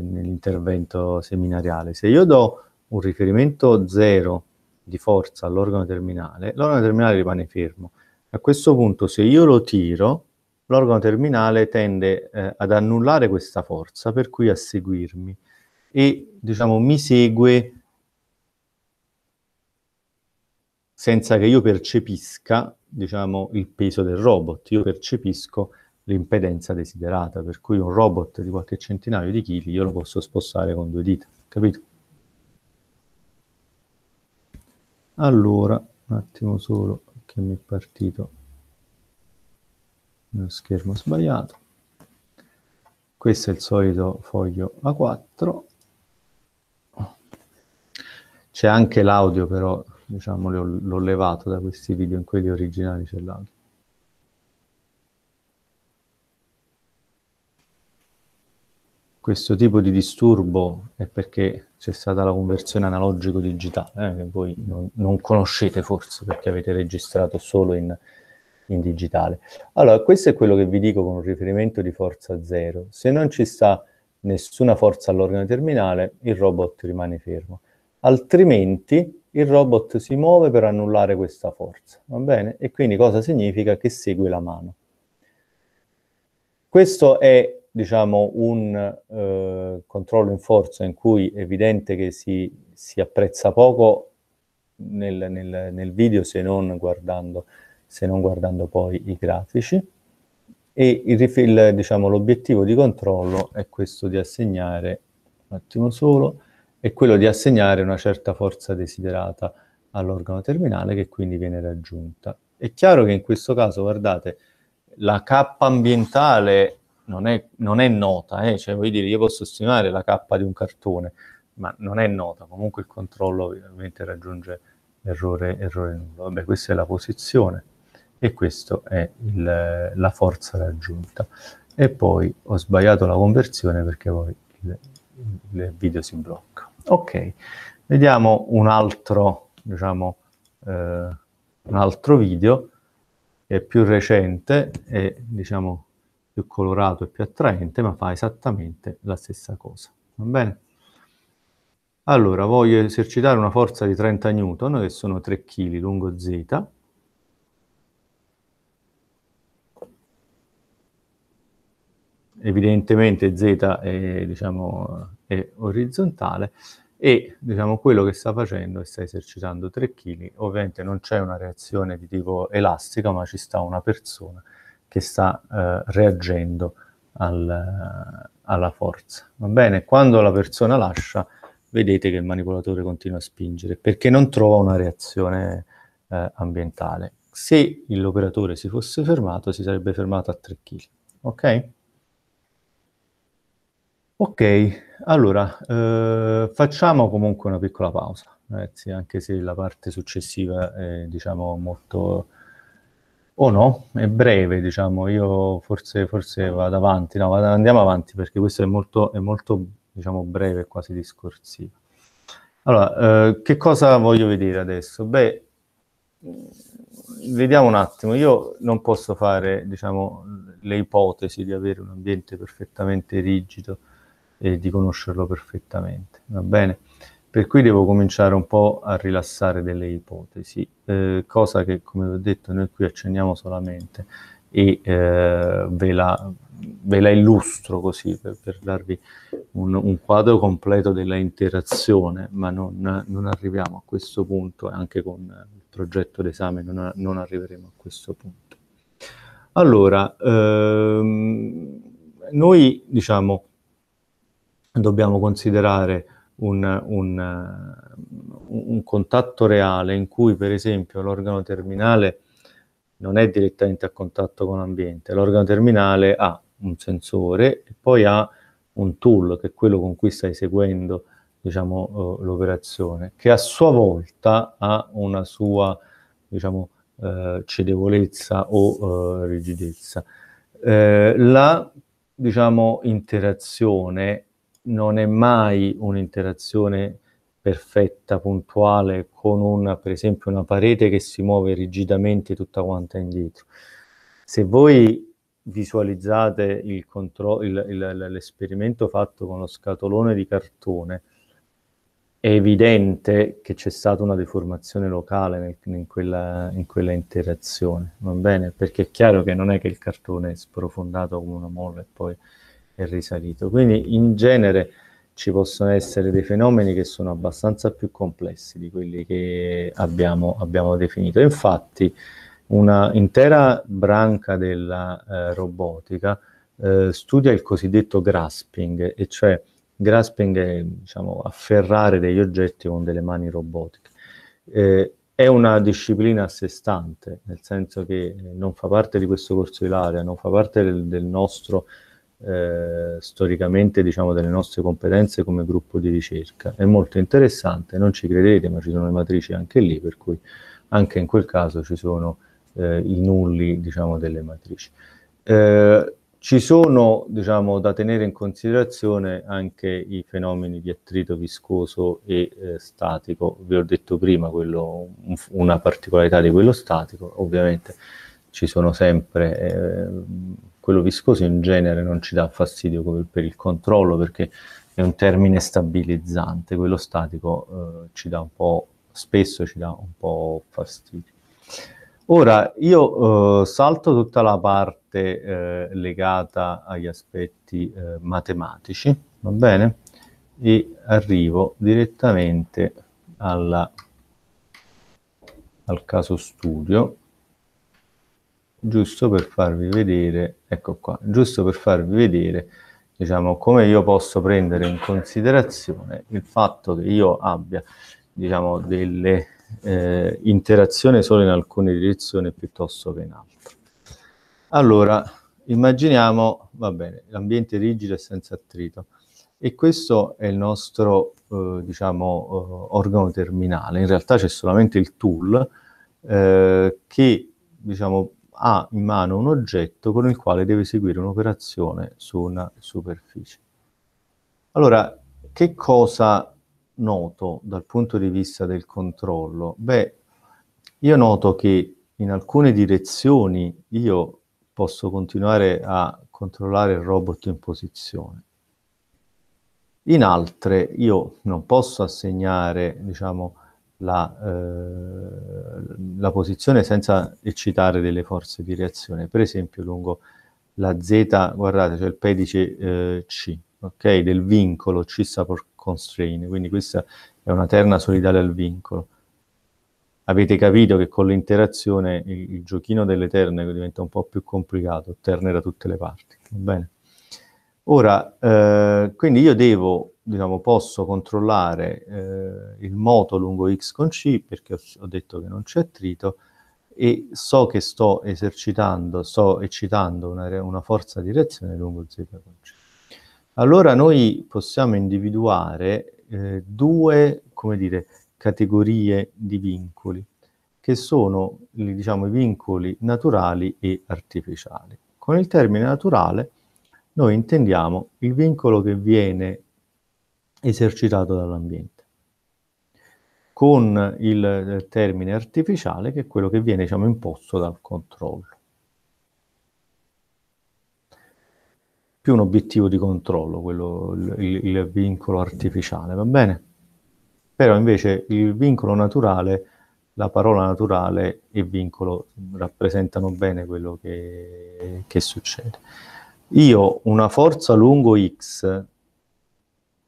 nell'intervento seminariale, se io do un riferimento zero di forza all'organo terminale, l'organo terminale rimane fermo. A questo punto, se io lo tiro, l'organo terminale tende eh, ad annullare questa forza, per cui a seguirmi e diciamo mi segue senza che io percepisca, diciamo, il peso del robot, io percepisco l'impedenza desiderata, per cui un robot di qualche centinaio di chili io lo posso spostare con due dita, capito? Allora, un attimo solo che mi è partito lo schermo sbagliato. Questo è il solito foglio A4. C'è anche l'audio però diciamo, l'ho levato da questi video, in quelli originali c'è l'altro. Questo tipo di disturbo è perché c'è stata la conversione analogico-digitale, eh, che voi non, non, conoscete forse perché avete registrato solo in, in digitale. Allora, questo è quello che vi dico con un riferimento di forza zero. Se non ci sta nessuna forza all'organo terminale, il robot rimane fermo. Altrimenti, il robot si muove per annullare questa forza, va bene? E quindi cosa significa? Che segue la mano. Questo è, diciamo, un eh, controllo in forza in cui è evidente che si, si apprezza poco nel, nel, nel video se non, se non, guardando, poi i grafici. E diciamo, l'obiettivo diciamo, di controllo è questo di assegnare, un attimo solo, è quello di assegnare una certa forza desiderata all'organo terminale che quindi viene raggiunta. È chiaro che in questo caso, guardate, la K ambientale non è, non è nota, eh? cioè voglio dire, io posso stimare la K di un cartone, ma non è nota, comunque il controllo ovviamente raggiunge errore, errore nullo. Vabbè, questa è la posizione e questa è il, la forza raggiunta. E poi ho sbagliato la conversione perché poi il, il video si blocca. Ok, vediamo un altro, diciamo, eh, un altro video che è più recente e diciamo più colorato e più attraente, ma fa esattamente la stessa cosa. Va bene? Allora, voglio esercitare una forza di 30 newton, che sono 3 kg lungo z, evidentemente z è diciamo, e orizzontale e diciamo quello che sta facendo è sta esercitando 3 kg, ovviamente non c'è una reazione di tipo elastica, ma ci sta una persona che sta eh, reagendo al, alla forza. Va bene, quando la persona lascia, vedete che il manipolatore continua a spingere perché non trova una reazione eh, ambientale. Se l'operatore si fosse fermato, si sarebbe fermato a 3 kg. Ok? Ok, allora, eh, facciamo comunque una piccola pausa, ragazzi, anche se la parte successiva è, diciamo, molto... o no, è breve, diciamo, io forse, forse vado avanti, no, vado, andiamo avanti, perché questo è molto, è molto diciamo, breve, quasi discorsivo. Allora, eh, che cosa voglio vedere adesso? Beh, mm, vediamo un attimo, io non posso fare, diciamo, le ipotesi di avere un ambiente perfettamente rigido, e di conoscerlo perfettamente, va bene? Per cui devo cominciare un po' a rilassare delle ipotesi, eh, cosa che come vi ho detto noi qui accenniamo solamente e eh, ve, la, ve, la, illustro così per, per darvi un, un, quadro completo della interazione, ma non, non, arriviamo a questo punto, anche con il progetto d'esame non, non arriveremo a questo punto. Allora, ehm, noi diciamo dobbiamo considerare un, un, un contatto reale in cui per esempio l'organo terminale non è direttamente a contatto con l'ambiente, l'organo terminale ha un sensore e poi ha un tool che è quello con cui sta eseguendo diciamo, eh, l'operazione, che a sua volta ha una sua diciamo, eh, cedevolezza o eh, rigidezza. Eh, la diciamo, interazione non è mai un'interazione perfetta, puntuale, con una, per esempio una parete che si muove rigidamente tutta quanta indietro. Se voi visualizzate il contro- il, il, l'esperimento fatto con lo scatolone di cartone, è evidente che c'è stata una deformazione locale nel, in, quella, in, quella, interazione, va bene? Perché è chiaro che non è che il cartone è sprofondato come una molla e poi è risalito. Quindi in genere ci possono essere dei fenomeni che sono abbastanza più complessi di quelli che abbiamo, abbiamo definito. Infatti una intera branca della eh, robotica eh, studia il cosiddetto grasping, e cioè grasping è diciamo, afferrare degli oggetti con delle mani robotiche. Eh, è una disciplina a sé stante, nel senso che eh, non fa parte di questo corso di laurea, non fa parte del, del nostro eh, storicamente diciamo, delle nostre competenze come gruppo di ricerca. È molto interessante, non ci credete, ma ci sono le matrici anche lì, per cui anche in quel caso ci sono eh, i nulli diciamo, delle matrici. Eh, ci sono diciamo, da tenere in considerazione anche i fenomeni di attrito viscoso e eh, statico. Vi ho detto prima quello, una particolarità di quello statico, ovviamente ci sono sempre eh, quello viscoso in genere non ci dà fastidio come per il controllo perché è un termine stabilizzante, quello statico eh, ci dà un po' spesso ci dà un po' fastidio. Ora io eh, salto tutta la parte eh, legata agli aspetti eh, matematici, va bene? E arrivo direttamente alla, al caso studio giusto per farvi vedere, ecco qua, giusto per farvi vedere, diciamo, come io posso prendere in considerazione il fatto che io abbia, diciamo, delle eh, interazioni solo in alcune direzioni piuttosto che in altre. Allora, immaginiamo, va bene, l'ambiente rigido e senza attrito, e questo è il nostro, eh, diciamo, eh, organo terminale. In realtà c'è solamente il tool eh, che, diciamo, ha in mano un oggetto con il quale deve eseguire un'operazione su una superficie. Allora, che cosa noto dal punto di vista del controllo? Beh, io noto che in alcune direzioni io posso continuare a controllare il robot in posizione. In altre io non posso assegnare, diciamo, la, eh, la, posizione senza eccitare delle forze di reazione. Per esempio lungo la Z, guardate, cioè il pedice eh, C, okay, del vincolo C support constraint, quindi questa è una terna solidale al vincolo. Avete capito che con l'interazione il, il giochino delle terne diventa un po' più complicato, terne da tutte le parti, va bene? Ora, eh, quindi io devo, diciamo, posso controllare eh, il moto lungo x con c, perché ho, ho detto che non c'è attrito, e so che sto esercitando, sto eccitando una, una forza di reazione lungo z con c. Allora noi possiamo individuare eh, due, come dire, categorie di vincoli, che sono diciamo, i vincoli naturali e artificiali. Con il termine naturale noi intendiamo il vincolo che viene esercitato dall'ambiente con il termine artificiale che è quello che viene diciamo, imposto dal controllo. Più un obiettivo di controllo, quello, il, il, vincolo artificiale, va bene? Però invece il vincolo naturale, la parola naturale e vincolo rappresentano bene quello che, che succede. Io una forza lungo x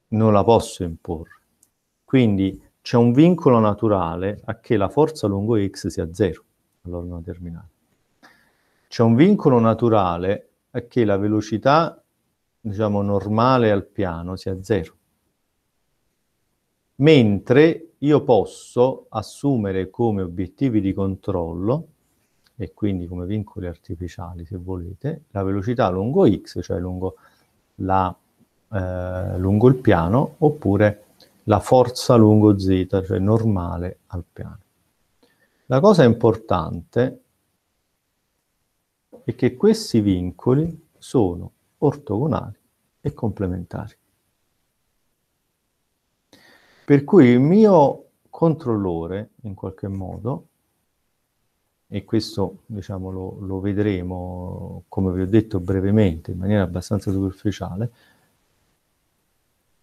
non la posso imporre. Quindi c'è un vincolo naturale a che la forza lungo x sia 0 all'organo terminale. C'è un vincolo naturale a che la velocità, diciamo, normale al piano sia 0. Mentre io posso assumere come obiettivi di controllo e quindi come vincoli artificiali se volete, la velocità lungo x, cioè lungo, la, eh, lungo il piano, oppure la forza lungo z, cioè normale al piano. La cosa importante è che questi vincoli sono ortogonali e complementari. Per cui il mio controllore, in qualche modo, e questo diciamo, lo, lo, vedremo, come vi ho detto brevemente, in maniera abbastanza superficiale,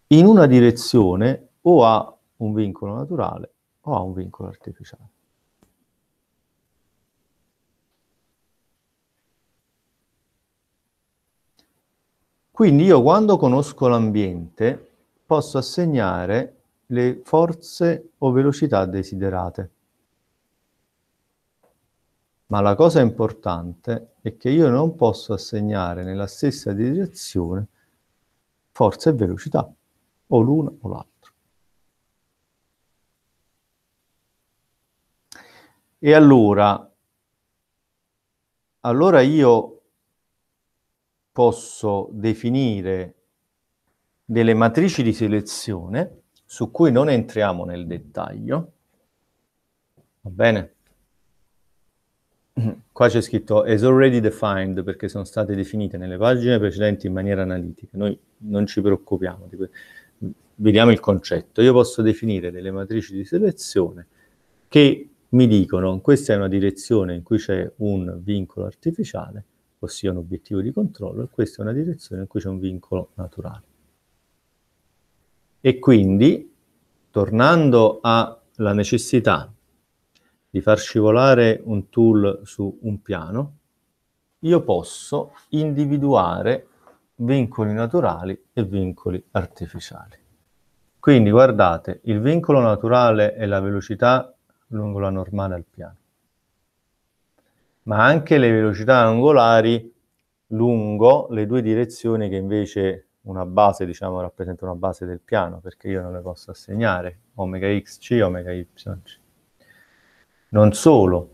in una direzione o ha un vincolo naturale o ha un vincolo artificiale. Quindi io quando conosco l'ambiente posso assegnare le forze o velocità desiderate. Ma la cosa importante è che io non posso assegnare nella stessa direzione forza e velocità, o l'una o l'altra. E allora, allora io posso definire delle matrici di selezione su cui non entriamo nel dettaglio, va bene? [clears throat] Qua c'è scritto as already defined perché sono state definite nelle pagine precedenti in maniera analitica. Noi non ci preoccupiamo di questo. Vediamo il concetto. Io posso definire delle matrici di selezione che mi dicono questa è una direzione in cui c'è un vincolo artificiale, ossia un obiettivo di controllo, e questa è una direzione in cui c'è un vincolo naturale. E quindi, tornando alla necessità di far scivolare un tool su un piano, io posso individuare vincoli naturali e vincoli artificiali. Quindi guardate, il vincolo naturale è la velocità lungo la normale al piano, ma anche le velocità angolari lungo le due direzioni che invece una base, diciamo, rappresenta una base del piano, perché io non le posso assegnare, omega xc, omega yc non solo,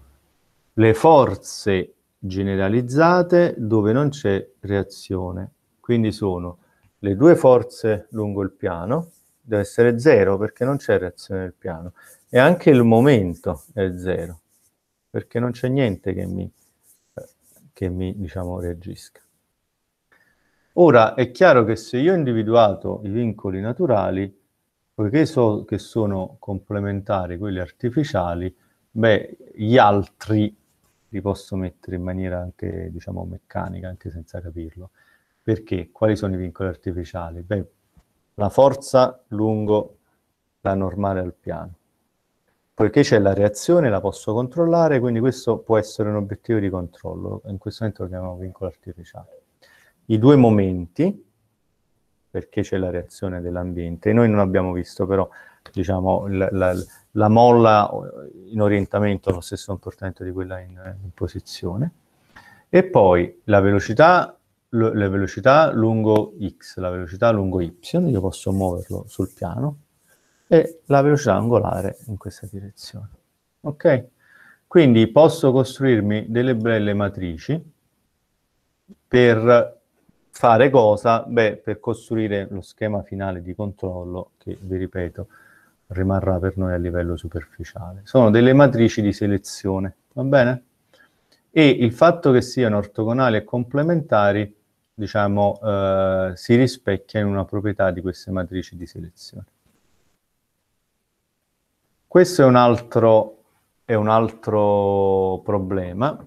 le forze generalizzate dove non c'è reazione. Quindi sono le due forze lungo il piano, deve essere zero perché non c'è reazione del piano, e anche il momento è zero perché non c'è niente che mi, che mi diciamo, reagisca. Ora è chiaro che se io ho individuato i vincoli naturali, poiché so che sono complementari quelli artificiali, Beh, gli altri li posso mettere in maniera anche, diciamo, meccanica, anche senza capirlo. Perché? Quali sono i vincoli artificiali? Beh, la forza lungo la normale al piano. Poiché c'è la reazione, la posso controllare, quindi questo può essere un obiettivo di controllo. In questo momento lo chiamiamo vincolo artificiale. I due momenti, perché c'è la reazione dell'ambiente, noi non abbiamo visto però diciamo, la, la, la, molla in orientamento è lo stesso importante di quella in, in posizione. E poi la velocità, la velocità lungo x, la velocità lungo y, io posso muoverlo sul piano, e la velocità angolare in questa direzione. Ok? Quindi posso costruirmi delle belle matrici per fare cosa? Beh, per costruire lo schema finale di controllo che, vi ripeto, rimarrà per noi a livello superficiale. Sono delle matrici di selezione, va bene? E il fatto che siano ortogonali e complementari, diciamo, eh, si rispecchia in una proprietà di queste matrici di selezione. Questo è un altro, è un altro problema.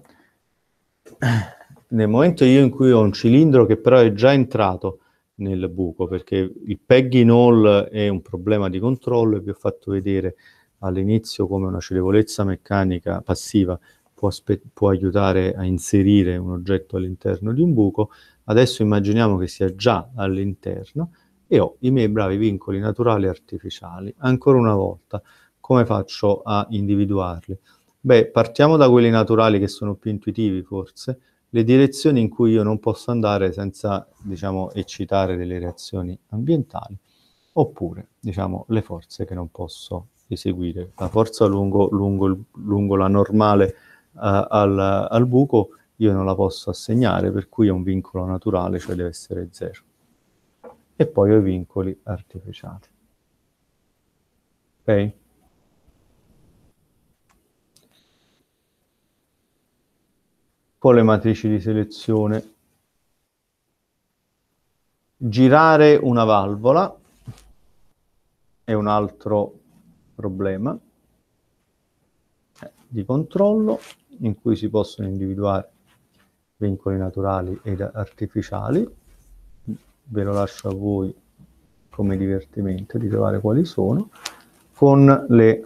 Nel momento io in cui ho un cilindro che però è già entrato nel buco perché il pegging all è un problema di controllo e vi ho fatto vedere all'inizio come una cirevolezza meccanica passiva può, può, aiutare a inserire un oggetto all'interno di un buco adesso immaginiamo che sia già all'interno e ho i miei bravi vincoli naturali artificiali ancora una volta come faccio a individuarli? beh partiamo da quelli naturali che sono più intuitivi forse le direzioni in cui io non posso andare senza, diciamo, eccitare delle reazioni ambientali, oppure, diciamo, le forze che non posso eseguire. La forza lungo, lungo, lungo la normale uh, al, al buco io non la posso assegnare, per cui è un vincolo naturale, cioè deve essere zero. E poi ho i vincoli artificiali. Ok? con le matrici di selezione, girare una valvola è un altro problema eh, di controllo in cui si possono individuare vincoli naturali ed artificiali. Ve lo lascio a voi come divertimento di trovare quali sono, con le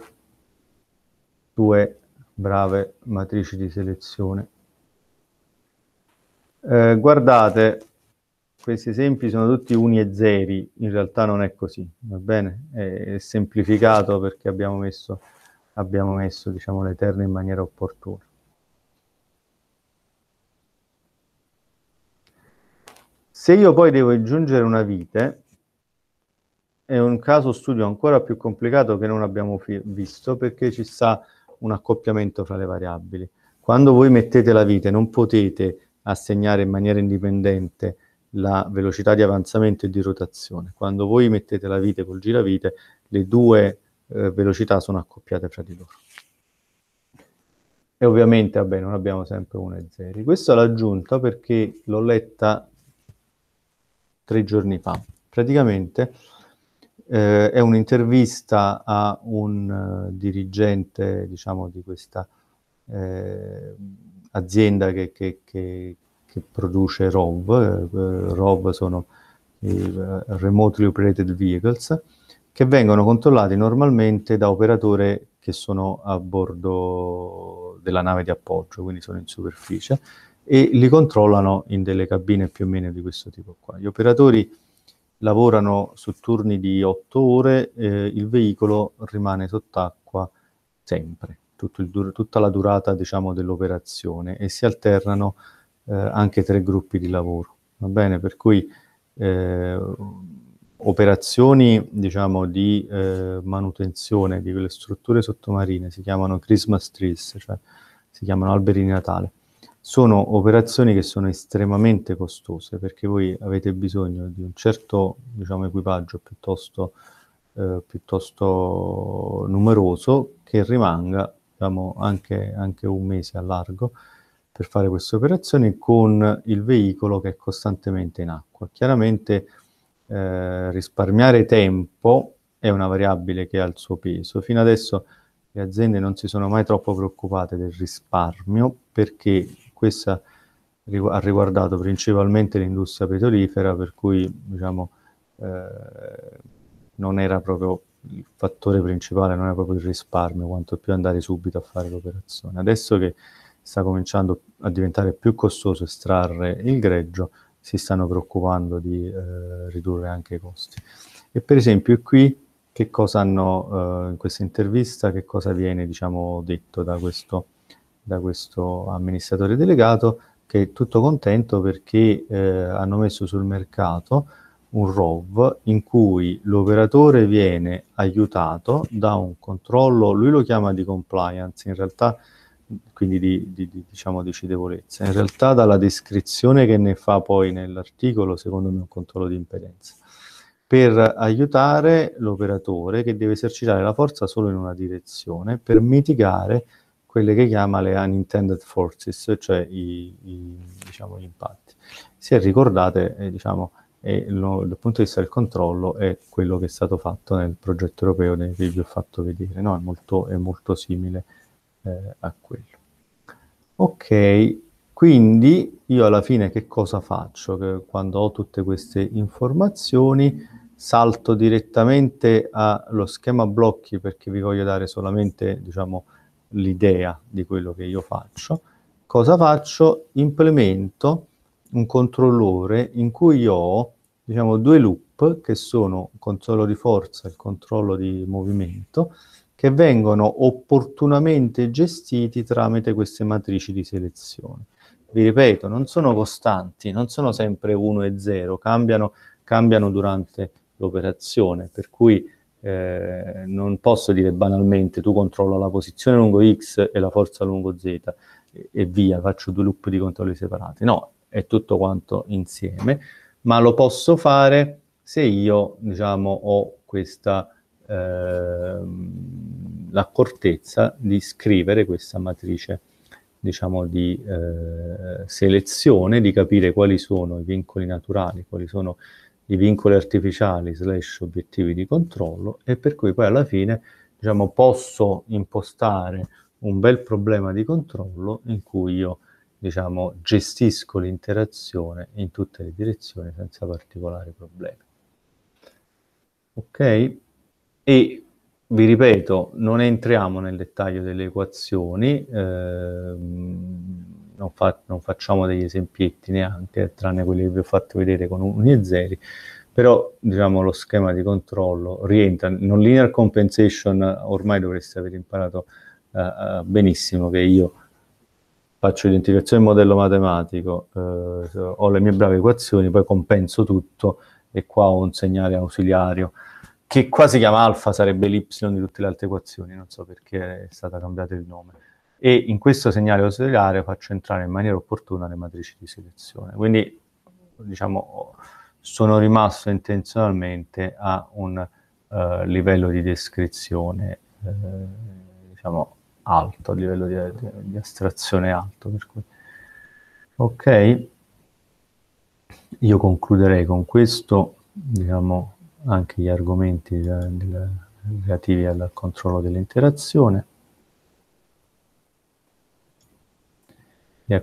due brave matrici di selezione eh, guardate, questi esempi sono tutti uni e zeri, in realtà non è così, va bene? È, semplificato perché abbiamo messo, abbiamo messo diciamo, le terre in maniera opportuna. Se io poi devo aggiungere una vite, è un caso studio ancora più complicato che non abbiamo visto perché ci sta un accoppiamento fra le variabili. Quando voi mettete la vite non potete assegnare in maniera indipendente la velocità di avanzamento e di rotazione. Quando voi mettete la vite col giravite, le due eh, velocità sono accoppiate fra di loro. E ovviamente, vabbè, non abbiamo sempre 1 e 0. Questa è l'aggiunta perché l'ho letta tre giorni fa. Praticamente eh, è un'intervista a un uh, dirigente, diciamo, di questa... Eh, azienda che, che, che, che produce ROV, eh, eh ROV sono i eh, Remotely Operated Vehicles, che vengono controllati normalmente da operatori che sono a bordo della nave di appoggio, quindi sono in superficie, e li controllano in delle cabine più o meno di questo tipo qua. Gli operatori lavorano su turni di 8 ore, eh, il veicolo rimane sott'acqua sempre il, tutta la durata diciamo, dell'operazione e si alternano eh, anche tre gruppi di lavoro. Va bene? Per cui eh, operazioni diciamo, di eh, manutenzione di quelle strutture sottomarine si chiamano Christmas trees, cioè si chiamano alberi di Natale. Sono operazioni che sono estremamente costose perché voi avete bisogno di un certo diciamo, equipaggio piuttosto, eh, piuttosto numeroso che rimanga diciamo anche, anche un mese a largo per fare queste operazioni con il veicolo che è costantemente in acqua. Chiaramente eh, risparmiare tempo è una variabile che ha il suo peso. Fino adesso le aziende non si sono mai troppo preoccupate del risparmio perché questa ha riguardato principalmente l'industria petrolifera per cui diciamo, eh, non era proprio il fattore principale non è proprio il risparmio, quanto più andare subito a fare l'operazione. Adesso che sta cominciando a diventare più costoso estrarre il greggio, si stanno preoccupando di eh, ridurre anche i costi. E per esempio qui che cosa hanno eh, in questa intervista, che cosa viene diciamo, detto da questo, da questo, amministratore delegato, che è tutto contento perché eh, hanno messo sul mercato un ROV in cui l'operatore viene aiutato da un controllo, lui lo chiama di compliance, in realtà quindi di, di, di, diciamo, decidevolezza, in realtà dalla descrizione che ne fa poi nell'articolo, secondo me un controllo di impedenza, per aiutare l'operatore che deve esercitare la forza solo in una direzione per mitigare quelle che chiama le unintended forces, cioè i, i, diciamo, gli impatti. Se ricordate, eh, diciamo, e lo, dal punto di vista del controllo è quello che è stato fatto nel progetto europeo che vi ho fatto vedere, no? è, molto, è molto simile eh, a quello. Ok, quindi io alla fine che cosa faccio? Che quando ho tutte queste informazioni salto direttamente allo schema blocchi perché vi voglio dare solamente diciamo, l'idea di quello che io faccio. Cosa faccio? Implemento un controllore in cui ho diciamo, due loop che sono il controllo di forza e il controllo di movimento che vengono opportunamente gestiti tramite queste matrici di selezione. Vi ripeto, non sono costanti, non sono sempre 1 e 0, cambiano, cambiano durante l'operazione, per cui eh, non posso dire banalmente tu controlla la posizione lungo x e la forza lungo z e, e via, faccio due loop di controlli separati. No, e tutto quanto insieme, ma lo posso fare se io, diciamo, ho questa eh, l'accortezza di scrivere questa matrice, diciamo, di eh, selezione, di capire quali sono i vincoli naturali, quali sono i vincoli artificiali slash obiettivi di controllo e per cui poi alla fine diciamo, posso impostare un bel problema di controllo in cui io diciamo, gestisco l'interazione in tutte le direzioni senza particolari problemi. Ok? E vi ripeto, non entriamo nel dettaglio delle equazioni, ehm, non, fa, non, facciamo degli esempietti neanche, tranne quelli che vi ho fatto vedere con 1 e 0, però diciamo, lo schema di controllo rientra. Non linear compensation ormai dovreste aver imparato eh, eh benissimo che io faccio l'identificazione del modello matematico, eh, ho le mie brave equazioni, poi compenso tutto e qua ho un segnale ausiliario che qua si chiama alfa, sarebbe l'y di tutte le altre equazioni, non so perché è stato cambiato il nome. E in questo segnale ausiliario faccio entrare in maniera opportuna le matrici di selezione. Quindi, diciamo, sono rimasto intenzionalmente a un uh, livello di descrizione, eh, diciamo, alto, a livello di, di astrazione alto. Cui... Ok, io concluderei con questo, diciamo anche gli argomenti del, eh, del, relativi al controllo dell'interazione. E a